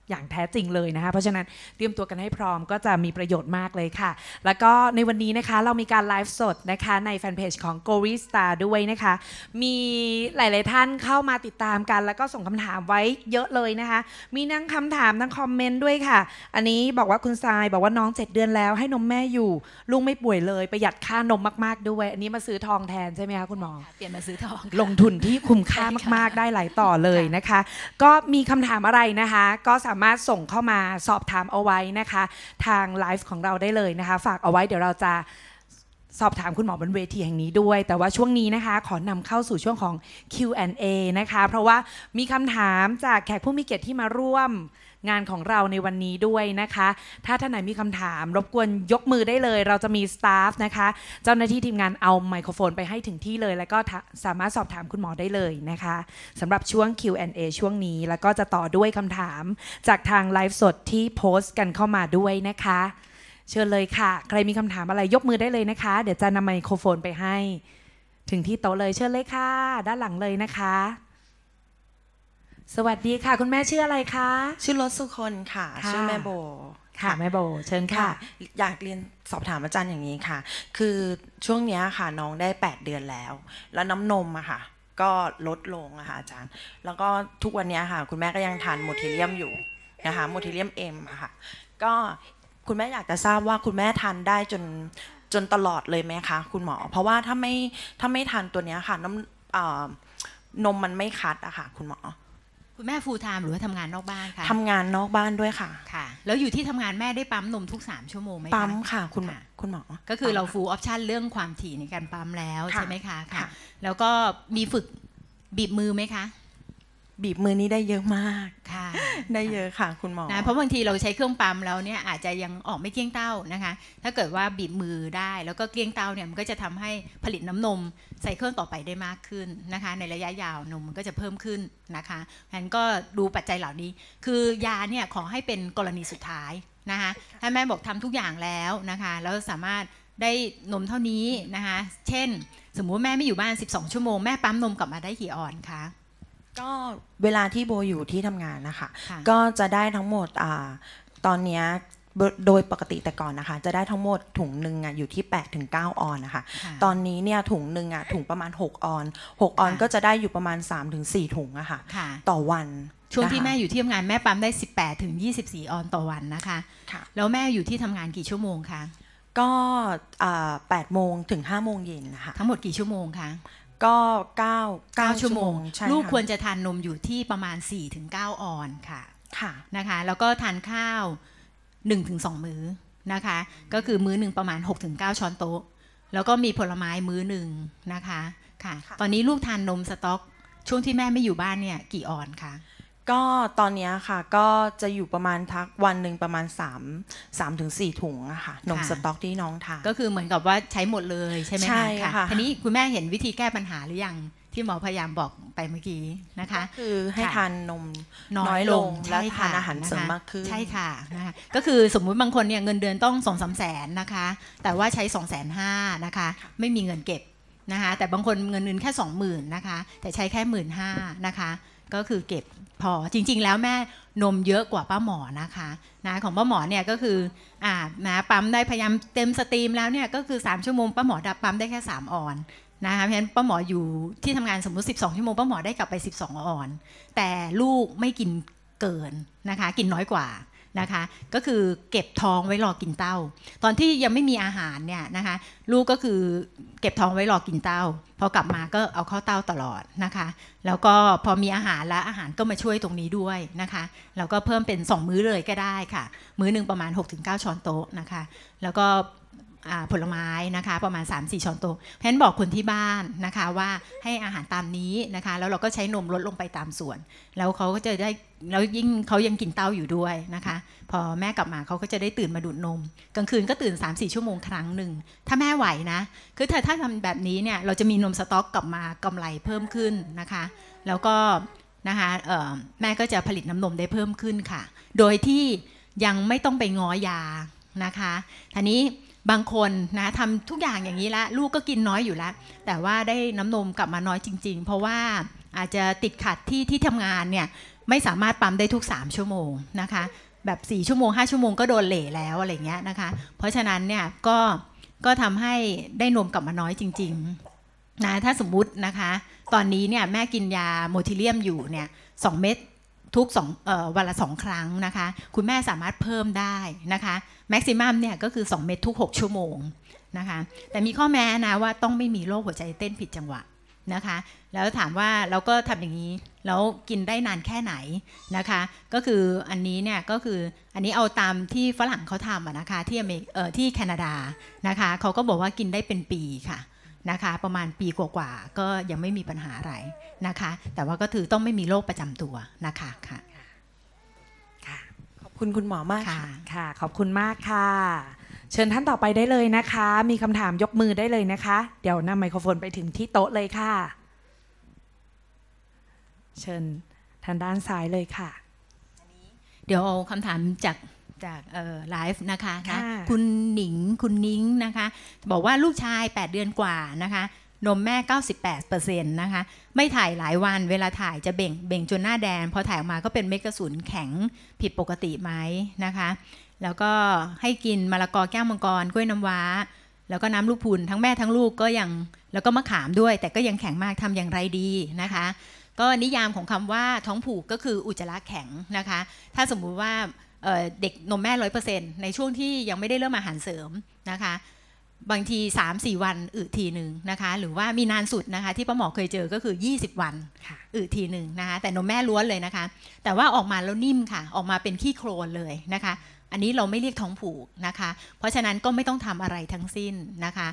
อย่างแท้จริงเลยนะคะ เพราะฉะนั้นเตรียมตัวกันให้พร้อมก็จะมีประโยชน์มากเลยค่ะ แล้วก็ในวันนี้นะคะ เรามีการไลฟ์สดนะคะ ในแฟนเพจของ g o r i s t a r ด้วยนะคะ มีหลาย ๆท่านเข้ามาติดตามกัน แล้วก็ส่งคำถามไว้เยอะเลยนะคะ มีนั่งคำถามนั่งคอมเมนต์ด้วยค่ะ อันนี้บอกว่าคุณทรายบอกว่าน้อง7เดือนแล้วให้นมแม่อยู่ลูกไม่ป่วยเลยประหยัดค่านมมาก ๆด้วยอันนี้มาซื้อทองแทนใช่ไหมคะคุณหมอเปลี่ยนมาซื้อทองลงทุนที่คุ้มค่ามากๆ ได้หลายต่อเลยนะคะ ก็มีคำถามอะไรนะคะ ก็สาามารถส่งเข้ามาสอบถามเอาไว้นะคะ ทางไลฟ์ของเราได้เลยนะคะ ฝากเอาไว้เดี๋ยวเราจะสอบถามคุณหมอบนเวทีแห่งนี้ด้วย แต่ว่าช่วงนี้นะคะ ขอนำเข้าสู่ช่วงของ Q&A นะคะ เพราะว่ามีคำถามจากแขกผู้มีเกียรติที่มาร่วมงานของเราในวันนี้ด้วยนะคะ ถ้าท่านไหนมีคำถาม รบกวนยกมือได้เลย เราจะมีสตาฟนะคะ เจ้าหน้าที่ทีมงานเอาไมโครโฟนไปให้ถึงที่เลย แล้วก็สามารถสอบถามคุณหมอได้เลยนะคะสำหรับช่วง Q&A ช่วงนี้ แล้วก็จะต่อด้วยคำถามจากทางไลฟ์สดที่โพสต์ กันเข้ามาด้วยนะคะ เชิญเลยค่ะ ใครมีคำถามอะไรยกมือได้เลยนะคะ เดี๋ยวจะนำไมโครโฟนไปให้ ถึงที่โต๊ะเลย เชิญเลยค่ะ ด้านหลังเลยนะคะสวัสดีค่ะ คุณแม่ชื่ออะไรคะชื่อรสสุคนค่ะ ชื่อแม่โบค่ะแม่โบเชิญค่ะ อยากเรียนสอบถามอาจารย์อย่างนี้ค่ะ คือช่วงนี้ค่ะน้องได้ 8 เดือนแล้ว แล้วน้ำนมอะค่ะ ก็ลดลงอะค่ะอาจารย์ แล้วก็ทุกวันนี้ค่ะ คุณแม่ก็ยังทานโมเทียมอยู่นะคะโมเทียมเอ็มอะค่ะก็คุณแม่อยากจะทราบว่าคุณแม่ทานได้จนจนตลอดเลยไหมคะคุณหมอ เพราะว่าถ้าไม่ถ้าไม่ทานตัวนี้ค่ะน้ำนมมันไม่คัดอะค่ะคุณหมอคุณแม่ฟูลไทม์หรือว่าทำงานนอกบ้านคะทำงานนอกบ้านด้วยค่ะ ค่ะ แล้วอยู่ที่ทำงานแม่ได้ปั๊มนมทุกสามชั่วโมงไหมคะปั๊มค่ะคุณคุณหมอ ก็คือเราฟูลออปชันเรื่องความถี่ในการปั๊มแล้วใช่ไหมคะ ค่ะ แล้วก็มีฝึกบีบมือไหมคะบีบมือนี้ได้เยอะมาก ค่ะ ได้เยอะค่ะคุณหมอนะเพราะบางทีเราใช้เครื่องปั๊มแล้วเนี่ยอาจจะยังออกไม่เกลี้ยงเต้านะคะ ถ้าเกิดว่าบีบมือได้แล้วก็เกลี้ยงเต้าเนี่ย มันก็จะทำให้ผลิตน้ำนมใส่เครื่องต่อไปได้มากขึ้นนะคะ ในระยะยาวนมมันก็จะเพิ่มขึ้นนะคะงั้นก็ดูปัจจัยเหล่านี้ คือยาเนี่ย ขอให้เป็นกรณีสุดท้ายนะคะ ถ้าแม่บอกทำทุกอย่างแล้วนะคะแล้วสามารถได้นมเท่านี้นะคะ เช่น สมมุติแม่ไม่อยู่บ้าน 12 ชั่วโมงแม่ปั๊มนมกลับมาได้กี่ออนคะก็เวลาที่โบอยู่ที่ทำงานนะคะ ก็จะได้ทั้งหมดอ่าตอนนี้โดยปกติแต่ก่อนนะคะ จะได้ทั้งหมดถุงหนึ่งอะอยู่ที่8ถึง9ออนนะคะตอนนี้เนี่ยถุงหนึ่งอะถุงประมาณ 6 ออน 6 ออนก็จะได้อยู่ประมาณ 3-4ถุงอะค่ะคะต่อวันช่วงที่แม่อยู่ที่ทำงานแม่ปั๊มได้18ถึง24 ออนต่อวันนะคะค่ะแล้วแม่อยู่ที่ทำงานกี่ชั่วโมงคะก็แปด8โมงถึง5โมงเย็นนะคะ ทั้งหมดกี่ชั่วโมงคะก็ 9 9 ชั่วโมง ลูกควรจะทานนมอยู่ที่ประมาณ 4-9 ออนค่ะ ค่ะ นะคะ แล้วก็ทานข้าว 1-2 มื้อ นะคะ ก็คือมื้อหนึ่งประมาณ 6-9 ช้อนโต๊ะ แล้วก็มีผลไม้มื้อหนึ่งนะคะ ค่ะ ตอนนี้ลูกทานนมสต๊อก ช่วงที่แม่ไม่อยู่บ้านเนี่ย กี่ออนคะก็ตอนนี้ค่ะก็จะอยู่ประมาณทักวันหนึ่งประมาณ 3 3ถึงถุงอะค่ะนมสต็อกที่น้องทานก็คือเหมือนกับว่าใช้หมดเลยใช่ไหมคะใช่ค่ะทีนี้คุณแม่เห็นวิธีแก้ปัญหาหรือยังที่หมอพยายามบอกไปเมื่อกี้นะคะ คือให้ทานนมน้อยลงและทานอาหารเสริมมากขึ้นใช่ค่ะนะะก็คือสมมุติบางคนเนี่ยเงินเดือนต้องสองสามแสนนะคะ แต่ว่าใช้สองแสนห้านะคะไม่มีเงินเก็บนะคะ แต่บางคนเงินเดือนแค่สองหมื่นนะคะแต่ใช้แค่หมื่นห้านะคะก็คือเก็บพอจริงๆ แล้วแม่นมเยอะกว่าป้าหมอนะคะนะของป้าหมอเนี่ยก็คืออ่านะปั๊มได้พยายามเต็มสตรีมแล้วเนี่ยก็คือ 3 ชั่วโมงป้าหมอดับปั๊มได้แค่ 3ออน นะคะ เพราะฉะนั้นป้าหมออยู่ที่ทำงานสมมุติ12 ชั่วโมงป้าหมอได้กลับไป 12ออน แต่ลูกไม่กินเกินนะคะ กินน้อยกว่านะคะก็คือเก็บท้องไว้รอกินเต้า ตอนที่ยังไม่มีอาหารเนี่ยนะคะ ลูกก็คือเก็บท้องไว้รอกินเต้าพอกลับมาก็เอาเข้าเต้าตลอดนะคะ แล้วก็พอมีอาหารแล้วอาหารก็มาช่วยตรงนี้ด้วยนะคะแล้วก็เพิ่มเป็น2มื้อเลยก็ได้ค่ะ มื้อหนึ่งประมาณ6-9ช้อนโต๊ะนะคะ แล้วก็ผลไม้นะคะประมาณ 3-4 ช้อนโต๊ะเพนบอกคนที่บ้านนะคะว่าให้อาหารตามนี้นะคะ แล้วเราก็ใช้นมลดลงไปตามส่วน แล้วเขาก็จะได้ แล้วยิ่งเขายังกินเต้าอยู่ด้วยนะคะพอแม่กลับมาเขาก็จะได้ตื่นมาดูดนมกลางคืนก็ตื่น 3-4 ชั่วโมงครั้งหนึ่ง ถ้าแม่ไหวนะ คือถ้าถ้าทำแบบนี้เนี่ย เราจะมีนมสต๊อกกลับมากำไรเพิ่มขึ้นนะคะ แล้วก็นะคะแม่ก็จะผลิตน้านมได้เพิ่มขึ้นค่ะ โดยที่ยังไม่ต้องไปง้อยานะคะทีนี้บางคน นะทำทุกอย่าง อย่างนี้ละลูกก็กินน้อยอยู่แล้ว แต่ว่าได้น้ำนมกลับมา น้อยจริง ๆ เพราะว่าอาจจะติดขัดที่ที่ทำงาน เนี่ยไม่สามารถปั๊มได้ทุก3ชั่วโมงนะคะ แบบ4ชั่วโมง 5 ชั่วโมงก็โดนเหล่แล้วอะไรเงี้ยนะคะเพราะฉะนั้นเนี่ยก็ก็ทำให้ได้นมกลับมาน้อยจริงๆนะถ้าสมมุตินะคะ ตอนนี้เนี่ยแม่กินยาโมทิเลียมอยู่เนี่ยสเม็ดทุกสองออวันละสองครั้งนะคะ คุณแม่สามารถเพิ่มได้นะคะ แม็กซิมัมเนี่ยก็คือ2 เม็ดทุก 6 ชั่วโมงนะคะ แต่มีข้อแม้นะว่าต้องไม่มีโรคหัวใจเต้นผิดจังหวะนะคะ แล้วถามว่าเราก็ทำอย่างนี้แล้วกินได้นานแค่ไหนนะคะ ก็คืออันนี้เนี่ยก็คืออันนี้เอาตามที่ฝรั่งเขาทำนะคะที่อเมริกที่แคนาดานะคะเขาก็บอกว่ากินได้เป็นปีค่ะนะคะประมาณปีกว่าาก็ยังไม่มีปัญหาอะไรนะคะ แต่ว่าก็ถือต้องไม่มีโรคประจำตัวนะคะค่ะค่ะขอบคุณคุณหมอมากค่ะค่ะขอบคุณมากค่ะ เชิญท่านต่อไปได้เลยนะคะ มีคำถามยกมือได้เลยนะคะ เดี๋ยวนำไมโครโฟนไปถึงที่โต๊ะเลยค่ะ เชิญทางด้านซ้ายเลยค่ะเดี๋ยวเอาคำถามจากจากไลฟ์นะคะนะคุณหนิงคุณนิ้งนะคะ บอกว่าลูกชาย 8 เดือนกว่านะคะ นมแม่ 98%นะคะไม่ถ่ายหลายวันเวลาถ่ายจะเบ่งเบ่งจนหน้าแดงพอถ่ายออกมาก็เป็นเม็ดกระสุนแข็งผิดปกติไหมนะคะ แล้วก็ให้กินมะละกอแก้วมังกรกล้วยน้ำว้า แล้วก็น้ำลูกพุนทั้งแม่ทั้งลูกก็ยัง แล้วก็มะขามด้วย แต่ก็ยังแข็งมากทำอย่างไรดีนะคะ ก็นิยามของคำว่าท้องผูกก็คืออุจจาระแข็งนะคะ ถ้าสมมุติว่าเด็กนมแม่ร้อยเปอร์เซ็นต์ในช่วงที่ยังไม่ได้เริ่มอาหารเสริมนะคะ บางที3-4วันอึทีหนึ่งนะคะ หรือว่ามีนานสุดนะคะ ที่ป้าหมอเคยเจอก็คือ 20 วันอึทีหนึ่งนะคะ แต่นมแม่ล้วนเลยนะคะ แต่ว่าออกมาแล้วนิ่มค่ะ ออกมาเป็นขี้โครนเลยนะคะ อันนี้เราไม่เรียกท้องผูกนะคะ เพราะฉะนั้นก็ไม่ต้องทำอะไรทั้งสิ้นนะคะ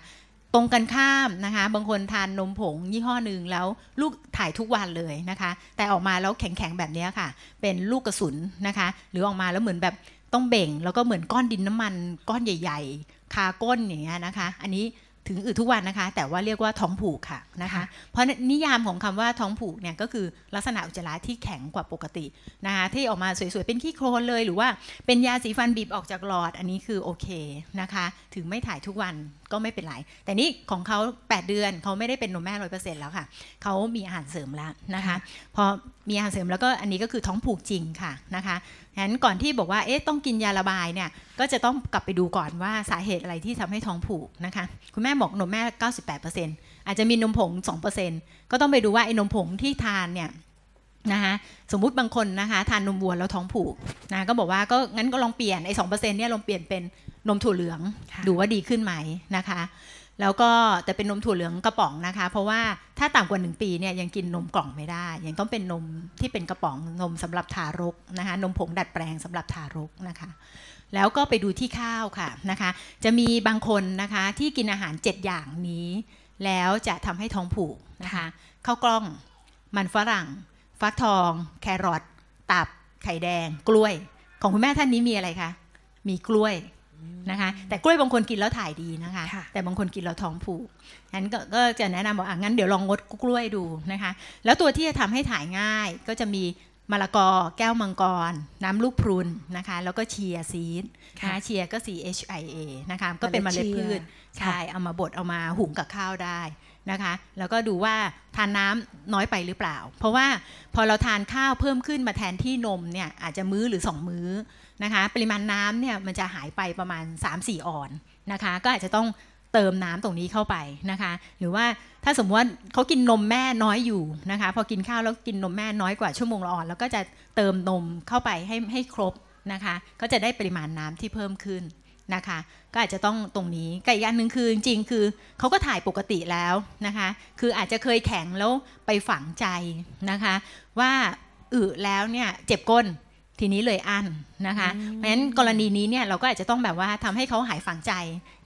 ตรงกันข้ามนะคะ บางคนทานนมผงยี่ห้อหนึ่งแล้วลูกถ่ายทุกวันเลยนะคะ แต่ออกมาแล้วแข็งๆแบบนี้ค่ะ เป็นลูกกระสุนนะคะ หรือออกมาแล้วเหมือนแบบต้องเบ่งแล้วก็เหมือนก้อนดินน้ำมัน ก้อนใหญ่ๆ คาก้นอย่างเงี้ยนะคะ อันนี้ถึงอืดทุกวันนะคะ แต่ว่าเรียกว่าท้องผูกค่ะนะคะ เพราะนิยามของคำว่าท้องผูกเนี่ยก็คือลักษณะอุจจาระที่แข็งกว่าปกตินะคะที่ออกมาสวยๆ เป็นขี้โคลนเลยหรือว่าเป็นยาสีฟันบีบออกจากหลอด อันนี้คือโอเคนะคะ ถึงไม่ถ่ายทุกวันก็ไม่เป็นไรแต่นี่ของเขา 8 เดือน เขาไม่ได้เป็นนมแม่ร้อยเปอร์เซ็นต์แล้วค่ะ เขามีอาหารเสริมแล้วนะคะพอมีอาหารเสริมแล้วก็อันนี้ก็คือท้องผูกจริงค่ะนะคะงั้นก่อนที่บอกว่าเอ๊ะต้องกินยาระบายเนี่ย ก็จะต้องกลับไปดูก่อนว่าสาเหตุอะไรที่ทำให้ท้องผูกนะคะคุณแม่บอกนมแม่ 98%อาจจะมีนมผง2%ก็ต้องไปดูว่าไอ้นมผงที่ทานเนี่ยนะคะสมมุติบางคนนะคะทานนมวัวแล้วท้องผูกนะก็บอกว่าก็งั้นก็ลองเปลี่ยนไอ้สเนี่ยลองเปลี่ยนเป็นนมถั่วเหลืองดูว่าดีขึ้นไหมนะคะแล้วก็ แต่เป็นนมถั่วเหลืองกระป๋องนะคะ เพราะว่าถ้าต่ำกว่า1ปีเนี่ยยังกินนมกล่องไม่ได้ ยังต้องเป็นนมที่เป็นกระป๋องนมสำหรับทารกนะคะ นมผงดัดแปลงสำหรับทารกนะคะ แล้วก็ไปดูที่ข้าวค่ะนะคะ จะมีบางคนนะคะที่กินอาหาร7อย่างนี้ แล้วจะทำให้ท้องผูกนะคะข้าวกล้องมันฝรั่ง ฟักทอง แครอทตับไข่แดง กล้วยของคุณแม่ท่านนี้มีอะไรคะ มีกล้วยนะคะแต่กล้วยบางคนกินแล้วถ่ายดีนะคะ แต่บางคนกินแล้วท้องผูกนั้นก็จะแนะนำบอกอ่ะงั้นเดี๋ยวลองงดกล้วยดูนะคะ แล้วตัวที่จะทำให้ถ่ายง่ายก็จะมีมะละกอแก้วมังกร น้ำลูกพรุนนะคะแล้วก็เชียร์ซีดนะเชียร์ก็ CHIA นะคะก็เป็นมเมล็ดพืชใชยเอามาบดเอามาหุงกับข้าวได้นะคะ แล้วก็ดูว่าทานน้ำน้อยไปหรือเปล่า เพราะว่าพอเราทานข้าวเพิ่มขึ้นมาแทนที่นมเนี่ยอาจจะมื้อหรือ2มื้อนะคะปริมาณน้ำเนี่ยมันจะหายไปประมาณ 3-4ออนนะคะ ก็อาจจะต้องเติมน้ำตรงนี้เข้าไปนะคะ หรือว่าถ้าสมมติว่าเขากินนมแม่น้อยอยู่นะคะ พอกินข้าวแล้วกินนมแม่น้อยกว่าชั่วโมงละออนแล้ว ก็จะเติมนมเข้าไปให้ให้ครบนะคะก็จะได้ปริมาณน้ำที่เพิ่มขึ้นนะคะ ก็อาจจะต้องตรงนี้กับอีกอันหนึ่งคือจริงๆ คือเขาก็ถ่ายปกติแล้วนะคะ คืออาจจะเคยแข็งแล้วไปฝังใจนะคะ ว่าอึแล้วเนี่ยเจ็บก้นทีนี้เลยอันนะคะ เพราะฉะนั้นกรณีนี้เนี่ยเราก็อาจจะต้องแบบว่าทำให้เขาหายฝังใจ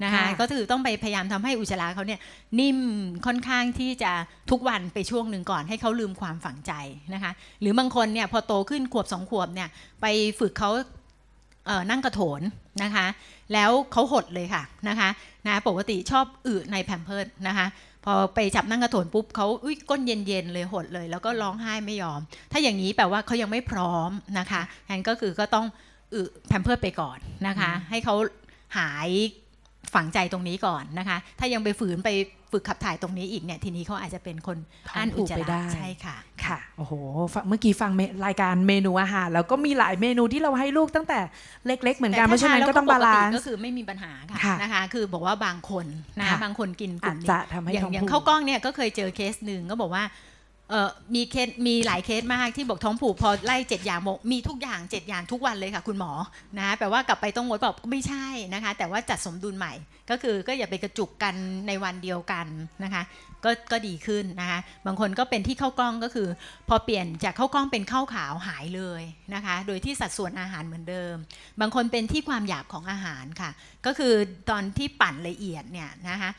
นะคะ ก็คือต้องไปพยายามทำให้อุจจาระเขาเนี่ยนิ่มค่อนข้างที่จะทุกวันไปช่วงหนึ่งก่อนให้เขาลืมความฝังใจนะคะ หรือบางคนเนี่ยพอโตขึ้นขวบสองขวบเนี่ยไปฝึกเขานั่งกระโถนนะคะ แล้วเขาหดเลยค่ะนะคะนะปกติชอบอึในแผ่นเพิร์ดนะคะพอไปจับนั่งกระโถนปุ๊บเขาอุ้ยก้นเย็นๆเลยหดเลย แล้วก็ร้องไห้ไม่ยอม ถ้าอย่างนี้แปลว่าเขายังไม่พร้อมนะคะงั้นก็คือก็ต้องอึแพมเพิร์ไปก่อนนะคะ ให้เขาหายฝังใจตรงนี้ก่อนนะคะ ถ้ายังไปฝืนไปึกขับถ่ายตรงนี้อีกเนี่ยทีนี้เขาอาจจะเป็นคนอั้นอุจจาระใช่ค่ะค่ะโอ้โหเมื่อกี้ฟังรายการเมนูอาหารแล้วก็มีหลายเมนูที่เราให้ลูกตั้งแต่เล็กๆ เหมือนกันเพราะฉะนั้นก็ต้องบาลานซ์ก็คือไม่มีปัญหาค่ะนะคะ คือบอกว่าบางคนนะบางคนกินกลุ่มนี้อย่างอย่างข้าวกล้องเนี่ยก็เคยเจอเคสหนึ่งก็บอกว่าเออมีเคสมีหลายเคสมากที่บอกท้องผูกพอไล่เจ็ดอย่างมีทุกอย่างเจ็ดอย่างทุกวันเลยค่ะ คุณหมอนะแปลว่ากลับไปต้องงดบอกไม่ใช่นะคะ แต่ว่าจัดสมดุลใหม่ก็คือก็อย่าไปกระจุกกันในวันเดียวกันนะคะก็ก็ดีขึ้นนะคะ บางคนก็เป็นที่เข้ากล้องก็คือ พอเปลี่ยนจากเข้ากล้องเป็นเข้าขาวหายเลยนะคะ โดยที่สัดส่วนอาหารเหมือนเดิม บางคนเป็นที่ความอยากของอาหารค่ะ ก็คือตอนที่ปั่นละเอียดเนี่ยนะคะ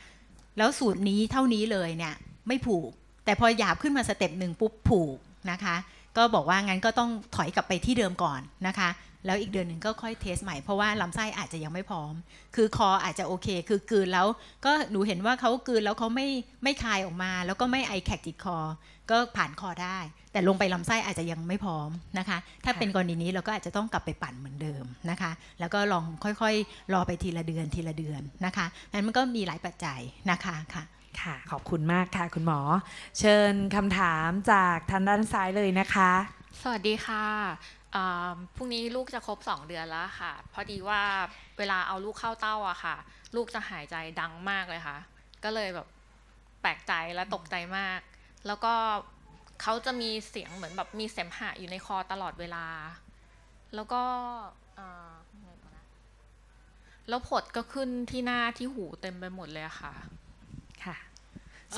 แล้วสูตรนี้เท่านี้เลยเนี่ยไม่ผูกแต่พอหยาบขึ้นมาสเต็ปหนึ่งปุ๊บผูกนะคะ ก็บอกว่างั้นก็ต้องถอยกลับไปที่เดิมก่อนนะคะแล้วอีกเดือนหนึ่งก็ค่อยเทสใหม่ เพราะว่าลำไส้อาจจะยังไม่พร้อม คือคออาจจะโอเค คือกืนแล้วก็หนูเห็นว่าเขากืนแล้วเขาไม่ไม่คายออกมา แล้วก็ไม่ไอแขกติดคอ ก็ผ่านคอได้ แต่ลงไปลำไส้อาจจะยังไม่พร้อมนะคะ ถ้าเป็นกรณีนี้เราก็อาจจะต้องกลับไปปั่นเหมือนเดิมนะคะ แล้วก็ลองค่อยๆรอไปทีละเดือนทีละเดือนนะคะนั้นมันก็มีหลายปัจจัยนะคะค่ะค่ะขอบคุณมากค่ะคุณหมอ เชิญคำถามจากทางด้านซ้ายเลยนะคะ สวัสดีค่ะพรุ่งนี้ลูกจะครบ2เดือนแล้วค่ะพอดีว่าเวลาเอาลูกเข้าเต้าอะค่ะ ลูกจะหายใจดังมากเลยค่ะ ก็เลยแบบแปลกใจและตกใจมาก แล้วก็เขาจะมีเสียงเหมือนแบบมีเสมหะอยู่ในคอตลอดเวลา แล้วก็แล้วผดก็ขึ้นที่หน้าที่หูเต็มไปหมดเลยค่ะ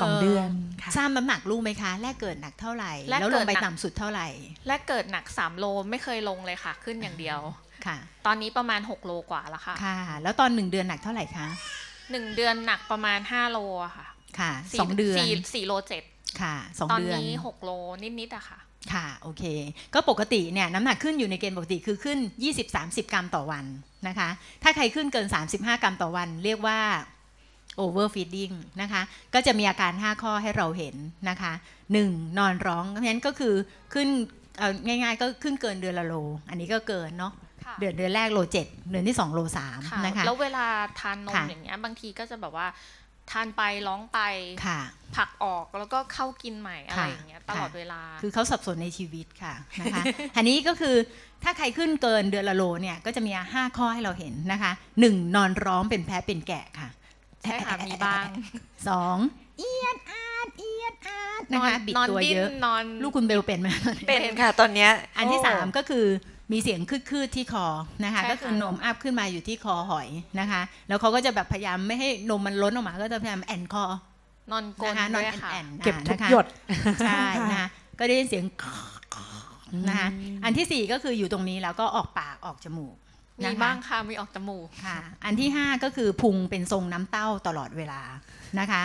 สองเดือนทราบน้ำหนักลูกไหมคะ แรก เกิดหนักเท่าไหร่ แล้ว ลง ไปต่ำสุดเท่าไหร่ แรก เกิดหนักสามโลไม่เคยลงเลยค่ะ ขึ้นอย่างเดียว ค่ะ ตอนนี้ประมาณหกโลกว่าแล้วค่ะ ค่ะ แล้วตอนหนึ่งเดือนหนักเท่าไหร่คะหนึ่งเดือนหนักประมาณห้าโลค่ะ ค่ะสองเดือนสี่โลเจ็ดค่ะสองเดือนตอนนี้หกโลนิดๆอะค่ะ ค่ะ โอเค ก็ปกติเนี่ยน้ำหนักขึ้นอยู่ในเกณฑ์ปกติคือขึ้น 20-30 กรัมต่อวันนะคะ ถ้าใครขึ้นเกิน 35 กรัมต่อวัน เรียกว่า overfeeding นะคะ ก็จะมีอาการ 5 ข้อให้เราเห็นนะคะ 1. นอนร้อง เพราะฉะนั้นก็คือขึ้นง่ายๆ ก็ขึ้นเกินเดือนละโล อันนี้ก็เกินเนาะเดือนเดือนแรกโลเจ็ดเดือนที่สองโลสามนะคะแล้วเวลาทานนมอย่างเงี้ยบางทีก็จะแบบว่า ทานไปร้องไปผักออกแล้วก็เข้ากินใหม่ อะไรอย่างเงี้ยตลอดเวลา คือเขาสับสนในชีวิตค่ะนะคะอันนี้ก็คือถ้าใครขึ้นเกินเดือนละโลเนี่ยก็จะมี 5 ข้อให้เราเห็นนะคะ 1. นอนร้องเป็นแพ้เป็นแกะค่ะใช่ค่ะมีบ้างสองเอียดอาดเอียดอาดนะคะบิดตัวเยอะนอนลูกคุณเบลเป็นไหมเป็นค่ะตอนเนี้ยอันที่สามก็คือมีเสียงคืดๆที่คอนะคะก็คือนมอัพขึ้นมาอยู่ที่คอหอยนะคะ แล้วเขาก็จะแบบพยายามไม่ให้นมมันล้นออกมา ก็จะพยายามแอนคอ นอนกลนนะคะนอนแอนเก็บทุกหยดใช่นะะก็ได้ยินเสียงนะคะอันที่สี่ก็คืออยู่ตรงนี้แล้วก็ออกปากออกจมูกมีบ้างค่ะมีออกจมูกค่ะอันที่ 5 ก็คือพุงเป็นทรงน้ำเต้าตลอดเวลานะคะ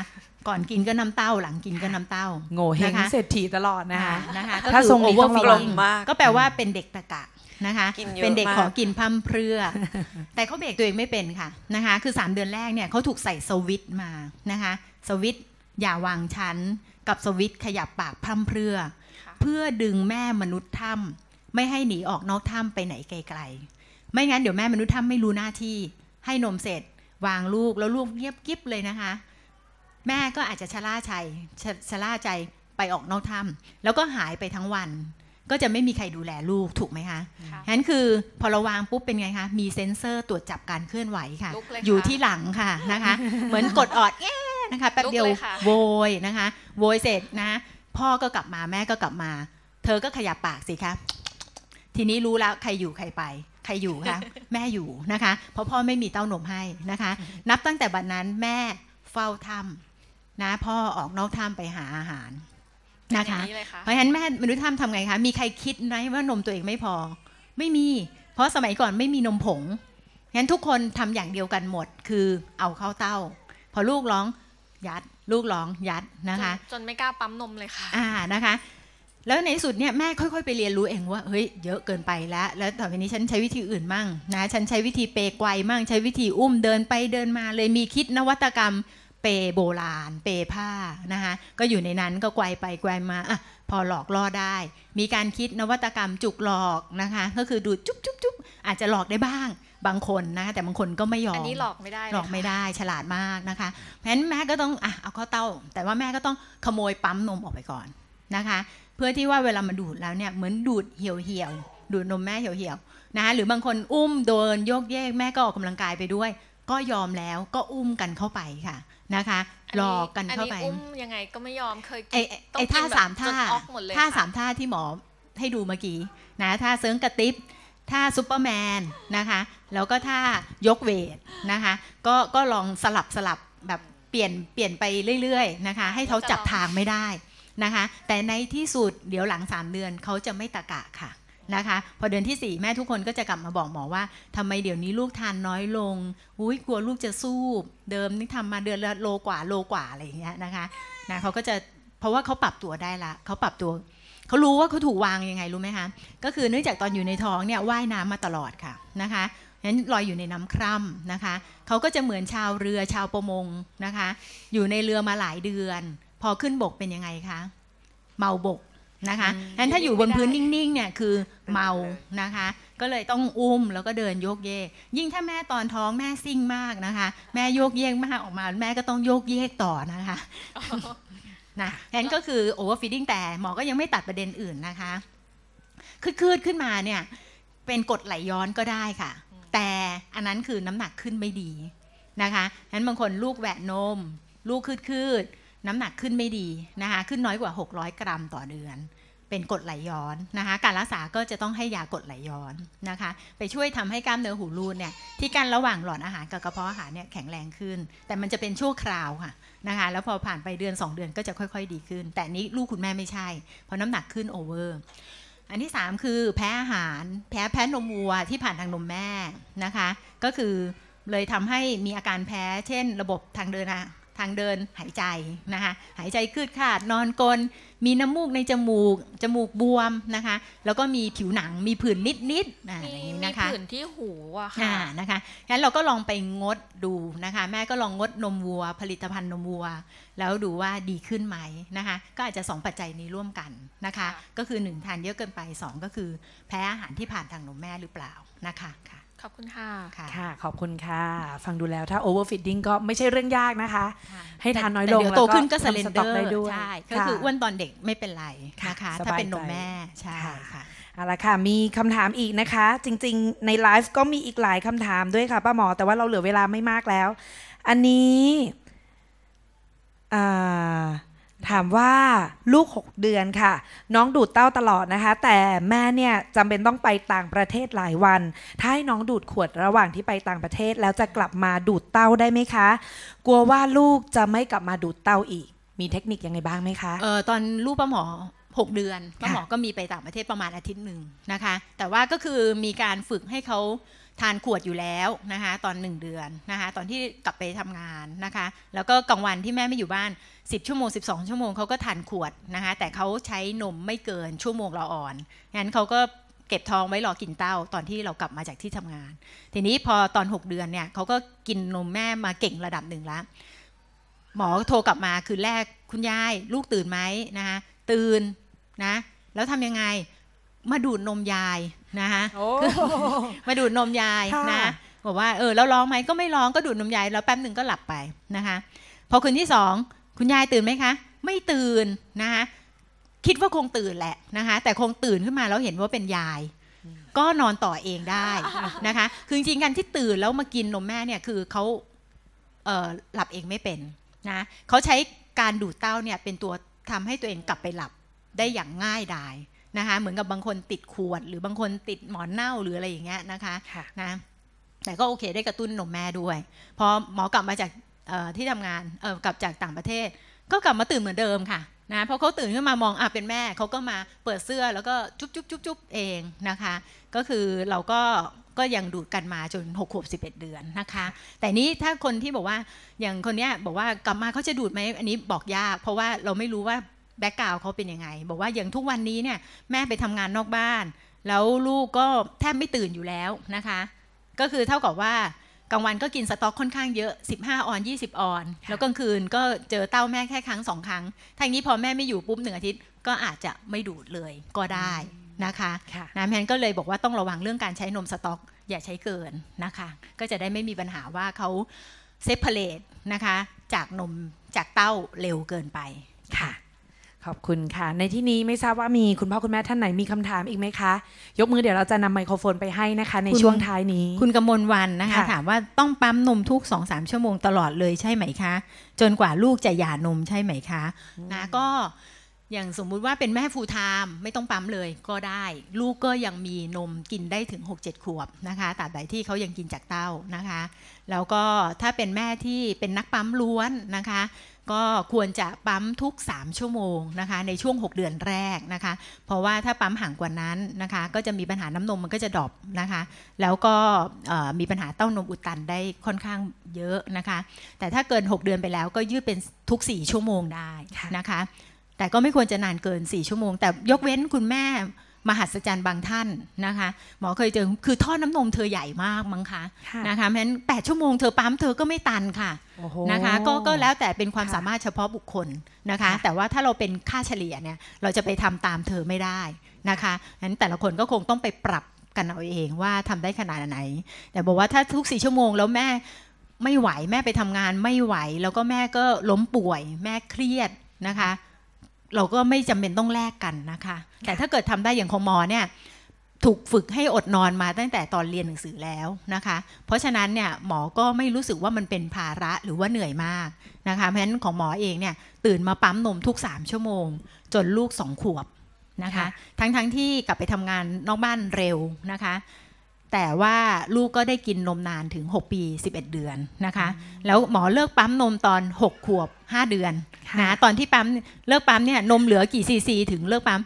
ก่อนกินก็น้ำเต้า หลังกินก็น้ำเต้า โง่เฮงเศรษฐีตลอดนะคะนะคะถ้าทรงนี้ต้องระวังมากก็แปลว่าเป็นเด็กตะกะนะคะ เป็นเด็กขอกินพั่มเพื่อ แต่เขาเบรกตัวเองไม่เป็นค่ะนะคะคือ 3 เดือนแรกเนี่ยเขาถูกใส่สวิตมานะคะสวิตอย่าวางชั้นกับสวิตขยับปากพั่มเพื่อ เพื่อดึงแม่มนุษย์ถ้ำไม่ให้หนีออกนอกถ้ำไปไหนไกลไม่งั้นเดี๋ยวแม่มนุษย์ท้าไม่รู้หน้าที่ ให้นมเสร็จ วางลูกแล้วลูกเงียบกิ๊บเลยนะคะ แม่ก็อาจจะชะล่าใจชชะล่าใจไปออกนอกถ้ำแล้วก็หายไปทั้งวัน ก็จะไม่มีใครดูแลลูกถูกไหมคะฉะนั้นคือพอเราวางปุ๊บเป็นไงคะ มีเซ็นเซอร์ตรวจจับการเคลื่อนไหวค่ะ อยู่ที่หลังค่ะนะคะ เหมือนกดออดแง่นะคะแป๊บเดียวโวยนะคะโวยเสร็จนะ พ่อก็กลับมาแม่ก็กลับมา เธอก็ขยับปากสิคะทีนี้รู้แล้วใครอยู่ใครไปใครอยู่คะแม่อยู่นะคะ เพราะพ่อไม่มีเต้านมให้นะคะ นับตั้งแต่บัดนั้นแม่เฝ้าถ้ำนะพ่อออกนอกถ้ำไปหาอาหารนะคะ เพราะฉะนั้นแม่มนุษย์ถ้ำทำไงคะมีใครคิดไหมว่านมตัวเองไม่พอไม่มี เพราะสมัยก่อนไม่มีนมผงงั้นทุกคนทำอย่างเดียวกันหมดคือเอาเข้าเต้า พอลูกร้อง ยัดลูกร้องยัดนะคะ จนไม่กล้าปั๊มนมเลยค่ะ อ่านะคะแล้วในสุดเนี่ย แม่ค่อยๆไปเรียนรู้เองว่าเฮ้ยเยอะเกินไปแล้วแล้วต่อไปนี้ฉันใช้วิธีอื่นมั่งนะฉันใช้วิธีเปไกวมั่งใช้วิธีอุ้มเดินไปเดินมาเลยมีคิดนวัตกรรมเปโบราณ เปผ้านะคะก็อยู่ในนั้นก็ไกวไปไกวมาอ่ะพอหลอกล่อได้ มีการคิดนวัตกรรมจุกหลอกนะคะ ก็คือดูจุ๊บจุ๊บจุ๊บอาจจะหลอกได้บ้างบางคนนะแต่บางคนก็ไม่ยอมอันนี้หลอกไม่ได้หลอกไม่ได้ฉลาดมากนะคะเพราะฉะนั้นแม่ก็ต้องอ่ะเอาข้อเต้าแต่ว่าแม่ก็ต้องขโมยปั๊มนมออกไปก่อนนะคะพื่อที่ว่าเวลามาดูดแล้วเนี่ย เหมือนดูดเหี่ยวเหี่ยวดูดนมแม่เหี่ยวเหี่ยวนะคะ หรือบางคนอุ้มเดินโยกเยกแม่ก็ออกกำลังกายไปด้วย ก็ยอมแล้วก็อุ้มกันเข้าไปค่ะนะคะหลอกกันเข้าไปอุ้มยังไงก็ไม่ยอมเคยไอ้ไอ้ท่าสามท่าท่าสามท่าที่หมอให้ดูเมื่อกี้นะท่าเซิร์งกระติบท่าซูเปอร์แมนนะคะ แล้วก็ท่ายกเวทนะคะ ก็ก็ลองสลับสลับแบบเปลี่ยนเปลี่ยนไปเรื่อยๆนะคะ ให้เขาจับทางไม่ได้นะคะแต่ในที่สุดเดี๋ยวหลัง 3 เดือนเขาจะไม่ตะกะค่ะนะคะพอเดือนที่4แม่ทุกคนก็จะกลับมาบอกหมอว่า ทำไมเดี๋ยวนี้ลูกทานน้อยลงอุ้ยกลัวลูกจะสู้เดิมนี่ทำมาเดือนละโลกว่าโลกว่าอะไรอย่างเงี้ยนะคะนะเขาก็จะเพราะว่าเขาปรับตัวได้ละเขาปรับตัวเขารู้ว่าเขาถูกวางยังไงรู้ไหมคะก็คือเนื่องจากตอนอยู่ในท้องเนี่ยว่ายน้ำมาตลอดค่ะนะคะนั้นลอยอยู่ในน้ำคร่ำนะคะเขาก็จะเหมือนชาวเรือชาวประมงนะคะ อยู่ในเรือมาหลายเดือนพอขึ้นบกเป็นยังไงคะ เมาบกนะคะงั้นถ้าอยู่บนพื้นนิ่ง ๆ เนี่ย คือเมานะคะ ก็เลยต้องอุ้มแล้วก็เดินโยกเยกยิ่งถ้าแม่ตอนท้องแม่ซิ่งมากนะคะ แม่โยกเยกมากออกมา แม่ก็ต้องโยกเยกต่อนะคะ นะงั้นก็คือโอเวอร์ฟีดิ้งแต่ หมอก็ยังไม่ตัดประเด็นอื่นนะคะคืดขึ้นมาเนี่ย เป็นกดไหลย้อนก็ได้ค่ะ แต่อันนั้นคือน้ำหนักขึ้นไม่ดีนะคะงั้นบางคนลูกแหวนนมลูกคืดคืดน้ำหนักขึ้นไม่ดีนะคะขึ้นน้อยกว่า 600 กรัม ต่อเดือน เป็นกดไหลย้อนนะคะการรักษาก็จะต้องให้ยากดไหลย้อนนะคะ ไปช่วยทำให้กล้ามเนื้อหูรูดเนี่ยที่กั้นระหว่างหลอดอาหารกับกระเพาะอาหารเนี่ยแข็งแรงขึ้น แต่มันจะเป็นชั่วคราวค่ะนะคะ แล้วพอผ่านไปเดือน 2 เดือนก็จะค่อยๆ ดีขึ้น แต่นี้ลูกคุณแม่ไม่ใช่ เพราะน้ำหนักขึ้นโอเวอร์อันที่3คือแพ้อาหารแพ้แพ้นมวัวที่ผ่านทางนมแม่นะคะ ก็คือเลยทำให้มีอาการแพ้ เช่น ระบบทางเดินอทางเดินหายใจนะคะ หายใจคืดขาดนอนกลนมีน้ำมูกในจมูก จมูกบวมนะคะ แล้วก็มีผิวหนังมีผื่นนิดๆนะอย่างนี้นะคะมีผื่นที่หูอะค่ะนะคะงั้นเราก็ลองไปงดดูนะคะ แม่ก็ลองงดนมวัว ผลิตภัณฑ์นมวัว แล้วดูว่าดีขึ้นไหมนะคะ ก็อาจจะ2ปัจจัยนี้ร่วมกันนะคะ ก็คือ 1ทานเยอะเกินไป 2 ก็คือแพ้อาหารที่ผ่านทางนมแม่หรือเปล่านะคะค่ะขอบคุณค่ะค่ะ ขอบคุณค่ะ ฟังดูแล้วถ้า overfitting ก็ไม่ใช่เรื่องยากนะคะ ให้ทานน้อยลงแล้วโตขึ้นก็สเลนเดอร์ใช่ก็คืออ้วนตอนเด็กไม่เป็นไร นะคะ ถ้าเป็นนมแม่ ใช่ ค่ะเอาละค่ะ มีคำถามอีกนะคะ จริงๆในไลฟ์ก็มีอีกหลายคำถามด้วยค่ะป้าหมอ แต่ว่าเราเหลือเวลาไม่มากแล้ว อันนี้อ่าถามว่าลูก6เดือนค่ะ น้องดูดเต้าตลอดนะคะ แต่แม่เนี่ยจำเป็นต้องไปต่างประเทศหลายวันถ้าให้น้องดูดขวดระหว่างที่ไปต่างประเทศแล้วจะกลับมาดูดเต้าได้ไหมคะ กลัวว่าลูกจะไม่กลับมาดูดเต้าอีก มีเทคนิคยังไงบ้างไหมคะ เออตอนลูกป้าหมอหกเดือนป้าหมอก็มีไปต่างประเทศประมาณอาทิตย์หนึ่งนะคะ แต่ว่าก็คือมีการฝึกให้เขาทานขวดอยู่แล้วนะคะตอน 1 เดือนนะคะ ตอนที่กลับไปทำงานนะคะ แล้วก็กลางวันที่แม่ไม่อยู่บ้าน 10 ชั่วโมง 12 ชั่วโมงเขาก็ทานขวดนะคะ แต่เขาใช้นมไม่เกินชั่วโมงละอ่อนงั้นเขาก็เก็บทองไว้รอกินเต้าตอนที่เรากลับมาจากที่ทำงาน ทีนี้พอตอน 6 เดือนเนี่ยเขาก็กินนมแม่มาเก่งระดับหนึ่งแล้วหมอโทรกลับมาคืนแรกคุณยายลูกตื่นไหมนะคะตื่นนะแล้วทำยังไงมาดูดนมยายนะคะมาดูดนมยายนะบอกว่าเออแล้วร้องไหมก็ไม่ร้องก็ดูดนมยายแล้วแป๊บหนึ่งก็หลับไปนะคะพอคืนที่สองคุณยายตื่นไหมคะ ไม่ตื่น นะคะคิดว่าคงตื่นแหละนะคะแต่คงตื่นขึ้นมาแล้วเห็นว่าเป็นยาย ก็นอนต่อเองได้นะคะคือจริงๆการที่ตื่นแล้วมากินนมแม่เนี่ยคือเขาเหลับเองไม่เป็นนะเขาใช้การดูดเต้าเนี่ยเป็นตัวทำให้ตัวเองกลับไปหลับได้อย่างง่ายดายนะคะเหมือนกับบางคนติดขวดหรือบางคนติดหมอนเน่าหรืออะไรอย่างเงี้ยนะคะนะแต่ก็โอเคได้กระตุ้นนมแม่ด้วยพอหมอกลับมาจากที่ทำงานกลับจากต่างประเทศ ก็กลับมาตื่นเหมือนเดิมค่ะนะพอเขาตื่นขึ้นมามองอ่ะเป็นแม่เขาก็มาเปิดเสื้อแล้วก็จุ๊บจุ๊บจุ๊บจุ๊บเองนะคะ ก็คือเราก็ก็ยังดูดกันมาจน6ขวบ11 เดือนนะคะ แต่นี้ถ้าคนที่บอกว่าอย่างคนเนี้ยบอกว่ากลับมาเขาจะดูดไหมอันนี้บอกยากเพราะว่าเราไม่รู้ว่าแบ็กกราวเขาเป็นยังไง บอกว่าอย่างทุกวันนี้เนี่ยแม่ไปทำงานนอกบ้าน แล้วลูกก็แทบไม่ตื่นอยู่แล้วนะคะ ก็คือเท่ากับว่ากลางวันก็กินสต๊อกค่อนข้างเยอะ15ออน20ออน แล้วกลางคืนก็เจอเต้าแม่แค่ครั้งสองครั้งทั้งนี้พอแม่ไม่อยู่ปุ๊บหนึ่งอาทิตย์ก็อาจจะไม่ดูดเลยก็ได้นะคะนำแพนก็เลยบอกว่าต้องระวังเรื่องการใช้นมสต็อกอย่าใช้เกินนะคะ ก็จะได้ไม่มีปัญหาว่าเขาเซปเพลตนะคะจากนมจากเต้าเร็วเกินไปค่ะขอบคุณค่ะ ในที่นี้ไม่ทราบว่ามีคุณพ่อคุณแม่ท่านไหนมีคำถามอีกไหมคะ ยกมือเดี๋ยวเราจะนำไมโครโฟนไปให้นะคะ ในช่วงท้ายนี้ คุณกมลวันนะคะ ถามว่าต้องปั๊มนมทุกสองสามชั่วโมงตลอดเลยใช่ไหมคะ จนกว่าลูกจะหย่านมใช่ไหมคะนะก็อย่างสมมุติว่าเป็นแม่ฟูลไทม์ไม่ต้องปั๊มเลย ก็ได้ลูกก็ยังมีนมกินได้ถึง6-7 ขวบนะคะตราบใดที่เขายังกินจากเต้านะคะ แล้วก็ถ้าเป็นแม่ที่เป็นนักปั๊มล้วนนะคะ ก็ควรจะปั๊มทุก 3 ชั่วโมงนะคะ ในช่วง 6 เดือนแรกนะคะ เพราะว่าถ้าปั๊มห่างกว่านั้นนะคะ ก็จะมีปัญหาน้ำนมมันก็จะดรอปนะคะ แล้วก็มีปัญหาเต้านมอุดตันได้ค่อนข้างเยอะนะคะ แต่ถ้าเกิน 6 เดือนไปแล้ว ก็ยืดเป็นทุก4ชั่วโมงได้นะคะแต่ก็ไม่ควรจะนานเกิน4ชั่วโมงแต่ยกเว้นคุณแม่มหัศจรรย์บางท่านนะคะหมอเคยเจอคือท่อน้ำนมเธอใหญ่มากมั้งคะนะคะเพราะฉะนั้นแปดชั่วโมงเธอปั๊มเธอก็ไม่ตันค่ะนะคะ ก็ก็แล้วแต่เป็นความสามารถเฉพาะบุคคลนะคะ แต่ว่าถ้าเราเป็นค่าเฉลี่ยเนี่ย เราจะไปทำตามเธอไม่ได้นะคะนั้นแต่ละคนก็คงต้องไปปรับกันเอาเองว่าทำได้ขนาดไหน แต่บอกว่าถ้าทุกสี่ชั่วโมงแล้วแม่ไม่ไหวแม่ไปทำงานไม่ไหว แล้วก็แม่ก็ล้มป่วย แม่เครียดนะคะเราก็ไม่จำเป็นต้องแลกกันนะคะ แต่ถ้าเกิดทำได้อย่างของหมอเนี่ย ถูกฝึกให้อดนอนมาตั้งแต่ตอนเรียนหนังสือแล้วนะคะ เพราะฉะนั้นเนี่ยหมอก็ไม่รู้สึกว่ามันเป็นภาระหรือว่าเหนื่อยมากนะคะ เพราะฉะนั้นของหมอเองเนี่ย ตื่นมาปั๊มนมทุก3ชั่วโมงจนลูกสองขวบนะคะ ทั้งๆทที่กลับไปทำงานนอกบ้านเร็วนะคะแต่ว่าลูกก็ได้กินนมนานถึง 6 ปี 11 เดือนนะคะ แล้วหมอเลิกปั๊มนมตอน 6 ขวบ 5 เดือนนะตอนที่ปั๊มเลิกปั๊มเนี่ยนมเหลือกี่ซีซีถึงเลิกปั๊ม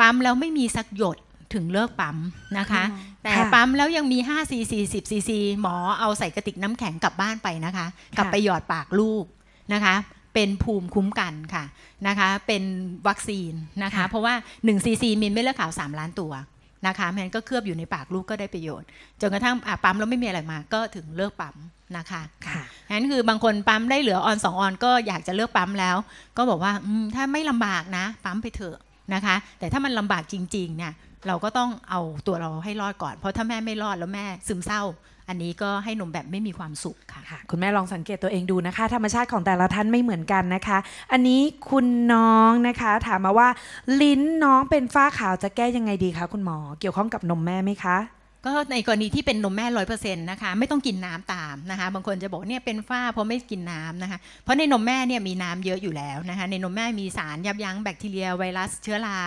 ปั๊มแล้วไม่มีสักหยดถึงเลิกปั๊มนะคะ แต่ปั๊มแล้วยังมี 5 ซีซี10ซีซีหมอเอาใส่กระติกน้ำแข็งกลับบ้านไปนะคะกลับไปหยอดปากลูกนะคะ เป็นภูมิคุ้มกันค่ะนะคะเป็นวัคซีนนะคะเพราะว่า1ซีซีมีเม็ดเลือดขาว 3 ล้านตัวนะคะแมนก็เคลือบอยู่ในปากลูกก็ได้ประโยชน์จนกระทั่งปั๊มแล้วไม่มีอะไรมาก็ถึงเลิกปั๊มนะคะ ค่ะนั้นคือบางคนปั๊มได้เหลือออนสองออนก็อยากจะเลิกปั๊มแล้ว ก็บอกว่าถ้าไม่ลำบากนะ ปั๊มไปเถอะนะคะ แต่ถ้ามันลำบากจริงๆเนี่ยเราก็ต้องเอาตัวเราให้รอดก่อนเพราะถ้าแม่ไม่รอดแล้วแม่ซึมเศร้าอันนี้ก็ให้นมแบบไม่มีความสุขค่ะคะคุณแม่ลองสังเกตตัวเองดูนะคะ ธรรมชาติของแต่ละท่านไม่เหมือนกันนะคะ อันนี้คุณน้องนะคะถามมาว่าลิ้นน้องเป็นฝ้าขาวจะแก้ยังไงดีคะคุณหมอเกี่ยวข้องกับนมแม่ไหมคะ ก็ในกรณีที่เป็นนมแม่ร้อยเปอร์เซ็นต์นะคะไม่ต้องกินน้ำตามนะคะ บางคนจะบอกเนี่ยเป็นฝ้าเพราะไม่กินน้ำนะคะเพราะในนมแม่เนี่ยมีน้ำเยอะอยู่แล้วนะคะในนมแม่มีสารยับยั้งแบคทีเรียไวรัสเชื้อรา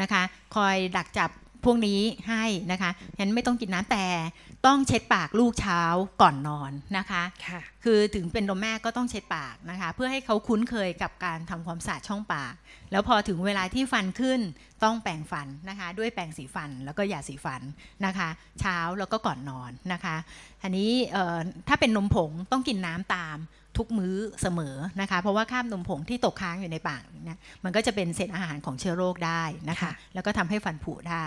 นะคะ คอยดักจับพวกนี้ให้นะคะฉะนั้นไม่ต้องกินน้ำแต่ ต้องเช็ดปากลูกเช้าก่อนนอนนะคะค่ะคือถึงเป็นนมแม่ก็ต้องเช็ดปากนะคะเพื่อให้เขาคุ้นเคยกับการทำความสะอาดช่องปาก แล้วพอถึงเวลาที่ฟันขึ้นต้องแปรงฟันนะคะด้วยแปรงสีฟันแล้วก็ยาสีฟันนะคะ เช้าแล้วก็ก่อนนอนนะคะอันนี้ถ้าเป็นนมผงต้องกินน้ำตามทุกมื้อเสมอนะคะ เพราะว่าข้ามนมผงที่ตกค้างอยู่ในปากนะมันก็จะเป็นเศษอาหารของเชื้อโรคได้นะคะ แล้วก็ทำให้ฟันผุได้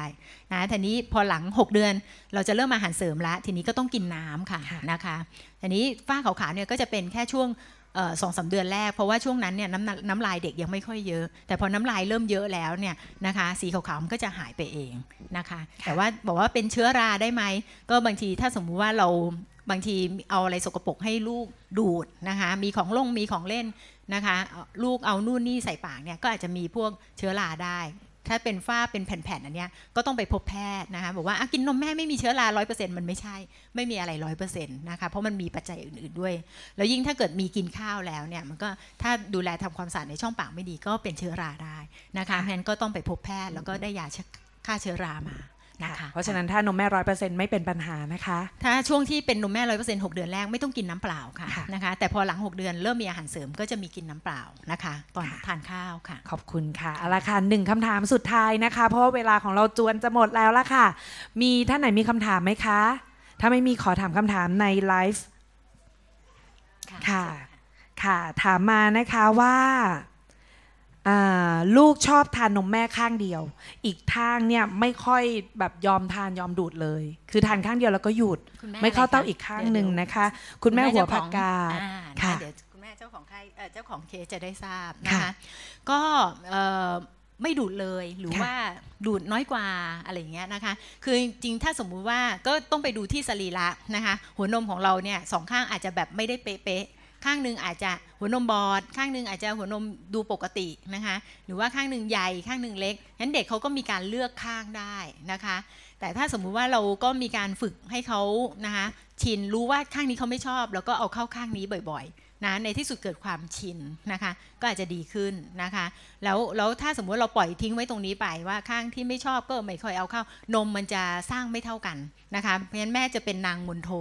นะทีนี้พอหลัง 6 เดือนเราจะเริ่มอาหารเสริมละทีนี้ก็ต้องกินน้ำค่ะนะคะทีนี้ฝ้าขาวๆเนี่ย ก็จะเป็นแค่ช่วงสองสาเดือนแรกเพราะว่าช่วงนั้นเนี่ยน้ำน้ำลายเด็กยังไม่ค่อยเยอะ แต่พอน้ำลายเริ่มเยอะแล้วเนี่ยนะคะ สีขาวๆก็จะหายไปเองนะคะ แต่ว่าบอกว่าเป็นเชื้อราได้ไหมก็บางทีถ้าสมมุติว่าเราบางทีเอาอะไรสกปรกให้ลูกดูดนะคะ มีของลงมีของเล่นนะคะ ลูกเอานู่นนี่ใส่ปากเนี่ย ก็อาจจะมีพวกเชื้อราได้ ถ้าเป็นฝ้าเป็นแผ่นๆอันเนี้ยก็ต้องไปพบแพทย์นะคะ บอกว่ากินนมแม่ไม่มีเชื้อราร้อยเปอร์เซ็นต์มันไม่ใช่ไม่มีอะไรร้อยเปอร์เซ็นต์นะคะเพราะมันมีปัจจัยอื่นๆด้วยแล้วยิ่งถ้าเกิดมีกินข้าวแล้วเนี่ยมันก็ถ้าดูแลทำความสะอาดในช่องปากไม่ดีก็เป็นเชื้อราได้นะคะเพราะนั้นก็ต้องไปพบแพทย์แล้วก็ได้ยาฆ่าเชื้อรามานะคะเพราะฉะนั้นถ้านมแม่ร้อยเปอร์เซ็นต์ไม่เป็นปัญหานะคะ ถ้าช่วงที่เป็นนมแม่ร้อยเปอร์เซ็นต์หกเดือนแรกไม่ต้องกินน้ำเปล่าค่ะนะคะแต่พอหลังหกเดือนเริ่มมีอาหารเสริมก็จะมีกินน้ำเปล่านะคะตอนทานข้าวค่ะขอบคุณค่ะเอาละค่ะหนึ่งคำถามสุดท้ายนะคะเพราะเวลาของเราจวนจะหมดแล้วละค่ะ มีท่านไหนมีคำถามไหมคะ ถ้าไม่มีขอถามคำถามในไลฟ์ค่ะค่ะถามมานะคะว่าลูกชอบทานนมแม่ข้างเดียว อีกทางเนี่ยไม่ค่อยแบบยอมทานยอมดูดเลย คือทานข้างเดียวแล้วก็หยุดไม่เข้าเต้าอีกข้างหนึ่งนะคะคุณแม่หัวผักกาค่ะเดี๋ยวคุณแม่เจ้าของไขรเจ้าของเคจะได้ทราบนะคะก็ไม่ดูดเลยหรือว่าดูดน้อยกว่าอะไรอย่างเงี้ยนะคะ คือจริงถ้าสมมุติว่าก็ต้องไปดูที่สรีระนะคะหัวนมของเราเนี่ยสองข้างอาจจะแบบไม่ได้เป๊ะข้างหนึ่งอาจจะหัวนมบอด ข้างหนึ่งอาจจะหัวนมดูปกตินะคะหรือว่าข้างหนึ่งใหญ่ข้างหนึ่งเล็กฉะนั้นเด็กเขาก็มีการเลือกข้างได้นะคะ แต่ถ้าสมมุติว่าเราก็มีการฝึกให้เขานะคะชินรู้ว่าข้างนี้เขาไม่ชอบ แล้วก็เอาเข้าข้างนี้บ่อยๆนะในที่สุดเกิดความชินนะคะก็อาจจะดีขึ้นนะคะ แล้วแล้วถ้าสมมติเราปล่อยทิ้งไว้ตรงนี้ไปว่าข้างที่ไม่ชอบก็ไม่ค่อยเอาเข้า นมมันจะสร้างไม่เท่ากันนะคะเพราะฉะนั้นแม่จะเป็นนางมนโท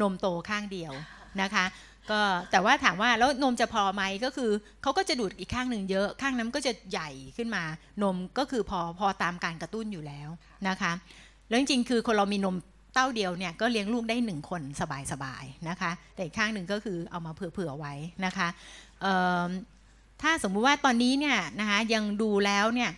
นมโตข้างเดียวนะคะก็ แต่ว่าถามว่าแล้วนมจะพอไหมก็คือ เขาก็จะดูดอีกข้างหนึ่งเยอะ ข้างนั้นก็จะใหญ่ขึ้นมานมก็คือพอพอตามการกระตุ้นอยู่แล้ว นะคะ แล้วจริงๆคือคนเรามีนมเต้าเดียวเนี่ยก็เลี้ยงลูกได้หนึ่งคนสบายๆ นะคะ แต่อีกข้างหนึ่งก็คือเอามาเผื่อๆไว้นะคะ ถ้าสมมุติว่าตอนนี้เนี่ยนะคะยังดูแล้วเนี่ย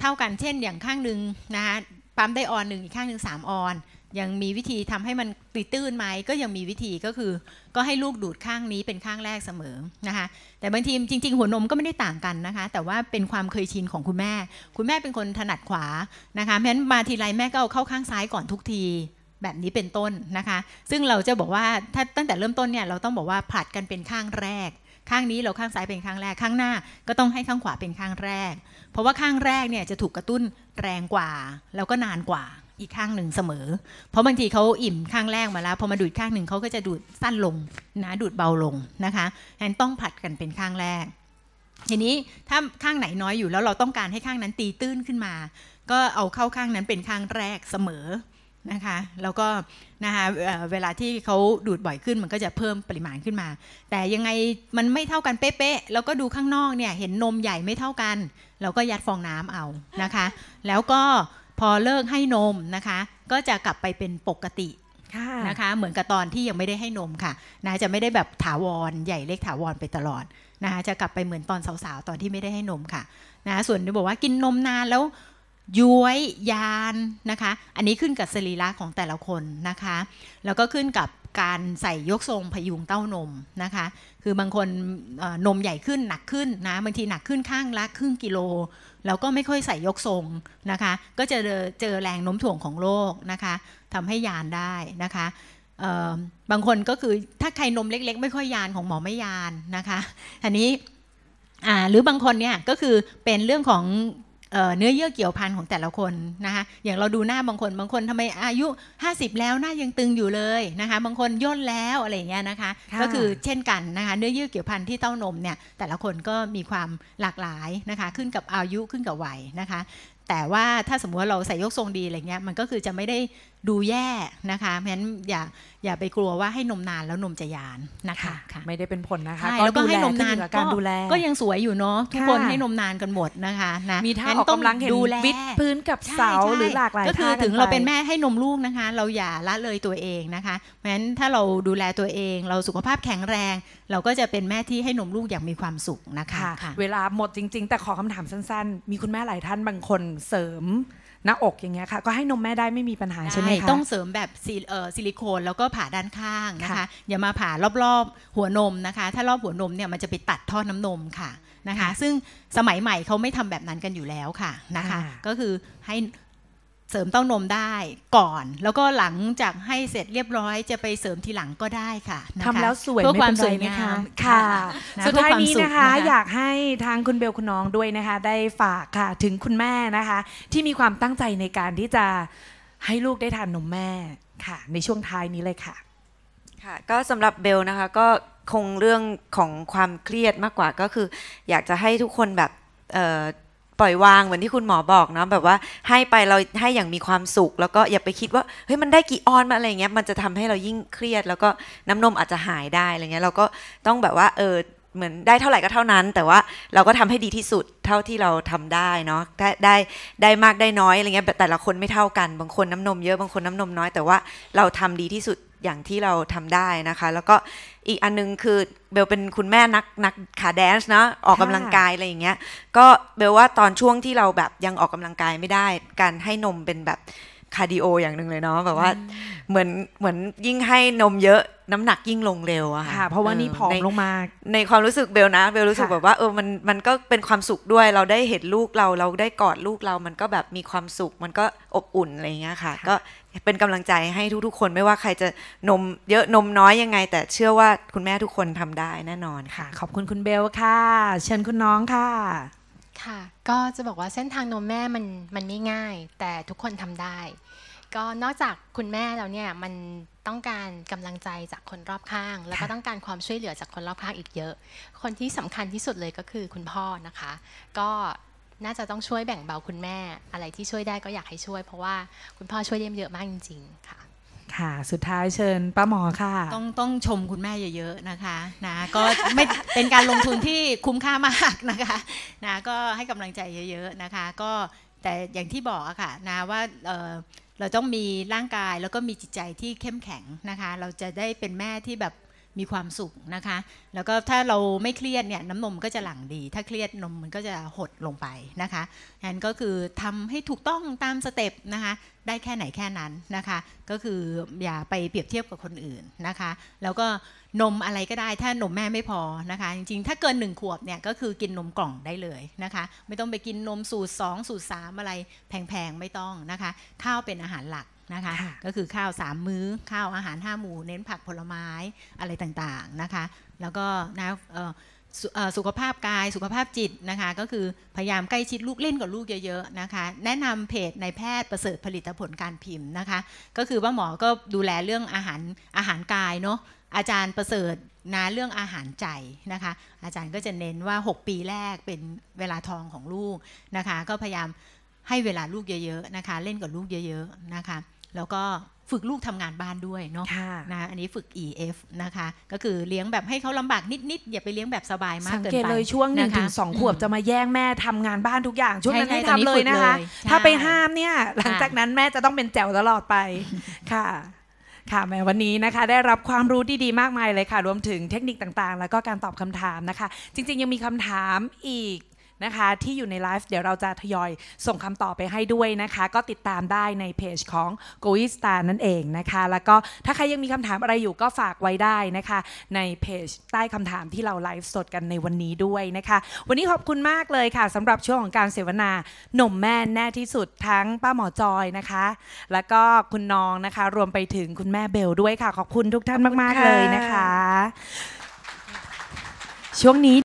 เท่ากันเช่นอย่างข้างหนึ่งนะคะปั๊มได้ออนหนึ่งอีกข้างหนึ่งสามออนยังมีวิธีทำให้มันตื้นไหมก็ยังมีวิธีก็คือก็ให้ลูกดูดข้างนี้เป็นข้างแรกเสมอนะคะ แต่บางทีจริงๆหัวนมก็ไม่ได้ต่างกันนะคะ แต่ว่าเป็นความเคยชินของคุณแม่ คุณแม่เป็นคนถนัดขวานะคะเพราะฉะนั้นมาทีไรแม่ก็เอาเข้าข้างซ้ายก่อนทุกทีแบบนี้เป็นต้นนะคะ ซึ่งเราจะบอกว่าถ้าตั้งแต่เริ่มต้นเนี่ยเราต้องบอกว่า ผลัดกันเป็นข้างแรก ข้างนี้เราข้างซ้ายเป็นข้างแรกข้างหน้า ก็ต้องให้ข้างขวาเป็นข้างแรก เพราะว่าข้างแรกเนี่ยจะถูกกระตุ้นแรงกว่าแล้วก็นานกว่าอีกข้างหนึ่งเสมอ เพราะบางทีเขาอิ่มข้างแรกมาแล้วพอมาดูดข้างหนึ่งเขาก็จะดูดสั้นลงนะดูดเบาลงนะคะฉะนั้นต้องผัดกันเป็นข้างแรก ทีนี้ถ้าข้างไหนน้อยอยู่แล้วเราต้องการให้ข้างนั้นตีตื้นขึ้นมา ก็เอาเข้าข้างนั้นเป็นข้างแรกเสมอนะคะ แล้วก็นะคะเวลาที่เขาดูดบ่อยขึ้นมันก็จะเพิ่มปริมาณขึ้นมา แต่ยังไงมันไม่เท่ากันเป๊ะๆแล้วก็ดูข้างนอกเนี่ยเห็นนมใหญ่ไม่เท่ากัน เราก็ยัดฟองน้ำเอานะคะ แล้วก็พอเลิกให้นมนะคะ ก็จะกลับไปเป็นปกตินะคะ เหมือนกับตอนที่ยังไม่ได้ให้นมค่ะนะจะไม่ได้แบบถาวรใหญ่เล็กถาวรไปตลอดนะคะ จะกลับไปเหมือนตอนสาวๆตอนที่ไม่ได้ให้นมค่ะนะส่วนที่บอกว่ากินนมนานแล้วย้วยยานนะคะ อันนี้ขึ้นกับสรีระของแต่ละคนนะคะ แล้วก็ขึ้นกับการใส่ยกทรงพยุงเต้านมนะคะคือบางคนนมใหญ่ขึ้นหนักขึ้นนะบางทีหนักขึ้นข้างละครึ่งกิโล แล้วก็ไม่ค่อยใส่ยกทรงนะคะ ก็จะเจอแรงโน้มถ่วงของโลกนะคะทำให้ยานได้นะคะบางคนก็คือถ้าใครนมเล็กๆ ไม่ค่อยยานของหมอไม่ยานนะคะอันนี้หรือบางคนเนี่ยก็คือเป็นเรื่องของเนื้อเยื่อเกี่ยวพันของแต่ละคนนะคะอย่างเราดูหน้าบางคน บางคนทำไมอายุ 50 แล้วหน้ายังตึงอยู่เลยนะคะ บางคนย่นแล้วอะไรเงี้ยนะคะ ก็คือเช่นกันนะคะเนื้อเยื่อเกี่ยวพันที่เต้านมเนี่ยแต่ละคนก็มีความหลากหลายนะคะ ขึ้นกับอายุขึ้นกับวัยนะคะ แต่ว่าถ้าสมมติว่าเราใส่ยกทรงดีอะไรเงี้ยมันก็คือจะไม่ได้ดูแย่นะคะเพราะฉะนั้นอย่าอย่าไปกลัวว่าให้นมนานแล้วนมจะยานนะคะคะไม่ได้เป็นผลนะคะแล้วก็ให้นมนานการดูแลก็ยังสวยอยู่เนาะทุกคนให้นมนานกันหมดนะคะนะมีท่าออกกำลังเห็นูแลพื้นกับเสาหรือหลากหลายก็คือถึงเราเป็นแม่ให้นมลูกนะคะ เราอย่าละเลยตัวเองนะคะเพราะฉะนั้นถ้าเราดูแลตัวเอง เราสุขภาพแข็งแรง เราก็จะเป็นแม่ที่ให้นมลูกอย่างมีความสุขนะคะเวลาหมดจริงๆ แต่ขอคำถามสั้นๆ มีคุณแม่หลายท่านบางคนเสริมหน้าอกอย่างเงี้ยค่ะ ก็ให้นมแม่ได้ไม่มีปัญหาใช่ไหมคะต้องเสริมแบบซิลิโคน แล้วก็ผ่าด้านข้างนะคะ อย่ามาผ่ารอบๆหัวนมนะคะ ถ้ารอบหัวนมเนี่ย มันจะไปตัดท่อน้ำนมค่ะนะคะ ซึ่งสมัยใหม่เขาไม่ทำแบบนั้นกันอยู่แล้วค่ะนะคะ ก็คือให้เสริมเต้านมได้ก่อน แล้วก็หลังจากให้เสร็จเรียบร้อย จะไปเสริมทีหลังก็ได้ค่ะะคะทำแล้วสวยเพื่อความสวยงามค่ะสุดท้ายนี้นะคะ อยากให้ทางคุณเบลคุณน้องด้วยนะคะได้ฝากค่ะถึงคุณแม่นะคะ ที่มีความตั้งใจในการที่จะให้ลูกได้ทานนมแม่ค่ะ ในช่วงท้ายนี้เลยค่ะ ค่ะ ก็สำหรับเบลนะคะ ก็คงเรื่องของความเครียดมากกว่าก็คือ อยากจะให้ทุกคนแบบปล่อยวางเหมือนที่คุณหมอบอกเนาะแบบว่าให้ไปเราให้อย่างมีความสุข แล้วก็อย่าไปคิดว่าเฮ้ยมันได้กี่ออนมาอะไรเงี้ยมันจะทำให้เรายิ่งเครียดแล้วก็น้ำนมอาจจะหายได้อะไรเงี้ยเราก็ต้องแบบว่าเออเหมือนได้เท่าไหร่ก็เท่านั้น แต่ว่าเราก็ทำให้ดีที่สุดเท่าที่เราทำได้เนาะได้ได้ได้มากได้น้อยอะไรเงี้ยแต่ละคนไม่เท่ากันบางคนน้ำนมเยอะบางคนน้ำนมน้อยแต่ว่าเราทำดีที่สุดอย่างที่เราทำได้นะคะแล้วก็อีกอันนึงคือเบลเป็นคุณแม่นักนักขาแดนซ์เนาะออกกำลังกายอะไรอย่างเงี้ย ก็เบลว่าตอนช่วงที่เราแบบยังออกกำลังกายไม่ได้การให้นมเป็นแบบคาร์ดิโอ อย่างหนึ่งเลยเนาะแบบว่าเหมือนเหมือนยิ่งให้นมเยอะ น้ำหนักยิ่งลงเร็วอะค่ะ เพราะว่านี่ผอมลงมาในความรู้สึกเบลนะเบลรู้สึกแบบว่าเออมันมันก็เป็นความสุขด้วย เราได้เห็นลูกเราเราได้กอดลูกเรา มันก็แบบมีความสุขมันก็อบอุ่นอะไรเงี้ยค่ะ ก็เป็นกำลังใจให้ทุกๆ คนไม่ว่าใครจะนมเยอะนมน้อยยังไง แต่เชื่อว่าคุณแม่ทุกคนทำได้แน่นอนค่ะ ขอบคุณคุณเบลค่ะ เชิญคุณน้องค่ะ ค่ะก็จะบอกว่าเส้นทางนมแม่มันมันไม่ง่ายแต่ทุกคนทำได้ ก็นอกจากคุณแม่เราเนี่ยมันต้องการกำลังใจจากคนรอบข้าง แล้วก็ต้องการความช่วยเหลือจากคนรอบข้างอีกเยอะ คนที่สำคัญที่สุดเลยก็คือคุณพ่อนะคะ ก็น่าจะต้องช่วยแบ่งเบาคุณแม่อะไรที่ช่วยได้ก็อยากให้ช่วยเพราะว่าคุณพ่อช่วยเยี่ยมเยอะมากจริงๆค่ะค่ะสุดท้ายเชิญ ป้าหมอค่ะ ต้องต้องชมคุณแม่เยอะๆนะคะนะก็ไม่เป็นการลงทุนที่คุ้มค่ามากนะคะนะก็ให้กำลังใจเยอะ ๆ นะคะก็แต่อย่างที่บอกอะค่ะนะว่าเราต้องมีร่างกายแล้วก็มีจิตใจที่เข้มแข็งนะคะ เราจะได้เป็นแม่ที่แบบมีความสุขนะคะ แล้วก็ถ้าเราไม่เครียดเนี่ยน้ำนมก็จะหลั่งดี ถ้าเครียดนมมันก็จะหดลงไปนะคะแอนก็คือทำให้ถูกต้องตามสเต็ปนะคะ ได้แค่ไหนแค่นั้นนะคะ ก็คืออย่าไปเปรียบเทียบกับคนอื่นนะคะ แล้วก็นมอะไรก็ได้ ถ้านมแม่ไม่พอนะคะ จริงๆ ถ้าเกินหนึ่งขวบเนี่ยก็คือกินนมกล่องได้เลยนะคะ ไม่ต้องไปกินนมสูตร 2 สูตร3อะไรแพงๆไม่ต้องนะคะข้าวเป็นอาหารหลักนะคะก็คือข้าวสามมื้อ ข้าวอาหารห้าหมู่เน้นผักผลไม้อะไรต่างๆนะคะ แล้วก็นะสุขภาพกายสุขภาพจิตนะคะก็คือพยายามใกล้ชิดลูกเล่นกับลูกเยอะๆนะคะ แนะนำเพจในแพทย์ประเสริฐผลิตผลการพิมพ์นะคะ ก็คือว่าหมอก็ดูแลเรื่องอาหาร อาหารกายเนาะอาจารย์ประเสริฐนะเรื่องอาหารใจนะคะ อาจารย์ก็จะเน้นว่า 6 ปีแรกเป็นเวลาทองของลูกนะคะ ก็พยายามให้เวลาลูกเยอะ ๆนะคะ เล่นกับลูกเยอะๆนะคะแล้วก็ฝึกลูกทำงานบ้านด้วยเนาะนะอันนี้ฝึก EF นะคะ ก็คือเลี้ยงแบบให้เขาลำบากนิดๆอย่าไปเลี้ยงแบบสบายมากเกินไปสังเกตเลยช่วงหนึ่งถึงสองขวบจะมาแย่งแม่ทำงานบ้านทุกอย่าง ช่วงนั้นให้ทำเลยนะคะ ถ้าไปห้ามเนี่ย หลังจากนั้นแม่จะต้องเป็นแจวตลอดไปค่ะ ค่ะแม่วันนี้นะคะ ได้รับความรู้ดีๆมากมายเลยค่ะ รวมถึงเทคนิคต่างๆ แล้วก็การตอบคำถามนะคะ จริงๆยังมีคำถามอีกะคะที่อยู่ในไลฟ์เดี๋ยวเราจะทยอย ส่งคำตอบไปให้ด้วยนะคะ ก็ติดตามได้ในเพจของ g o i s t a r นั่นเองนะคะ แล้วก็ถ้าใครยังมีคำถามอะไรอยู่ก็ฝากไว้ได้นะคะ ในเพจใต้คำถามที่เราไลฟ์สดกันในวันนี้ด้วยนะคะวันนี้ขอบคุณมากเลยค่ะสำหรับช่วงของการเสวนาหนุ่มแม่แน่ที่สุดทั้งป้าหมอจอยนะคะ แล้วก็คุณน้องนะคะ รวมไปถึงคุณแม่เบลด้วยค่ะ ขอบคุณทุกท่านมาก ๆเลยนะคะ ช่วงนี้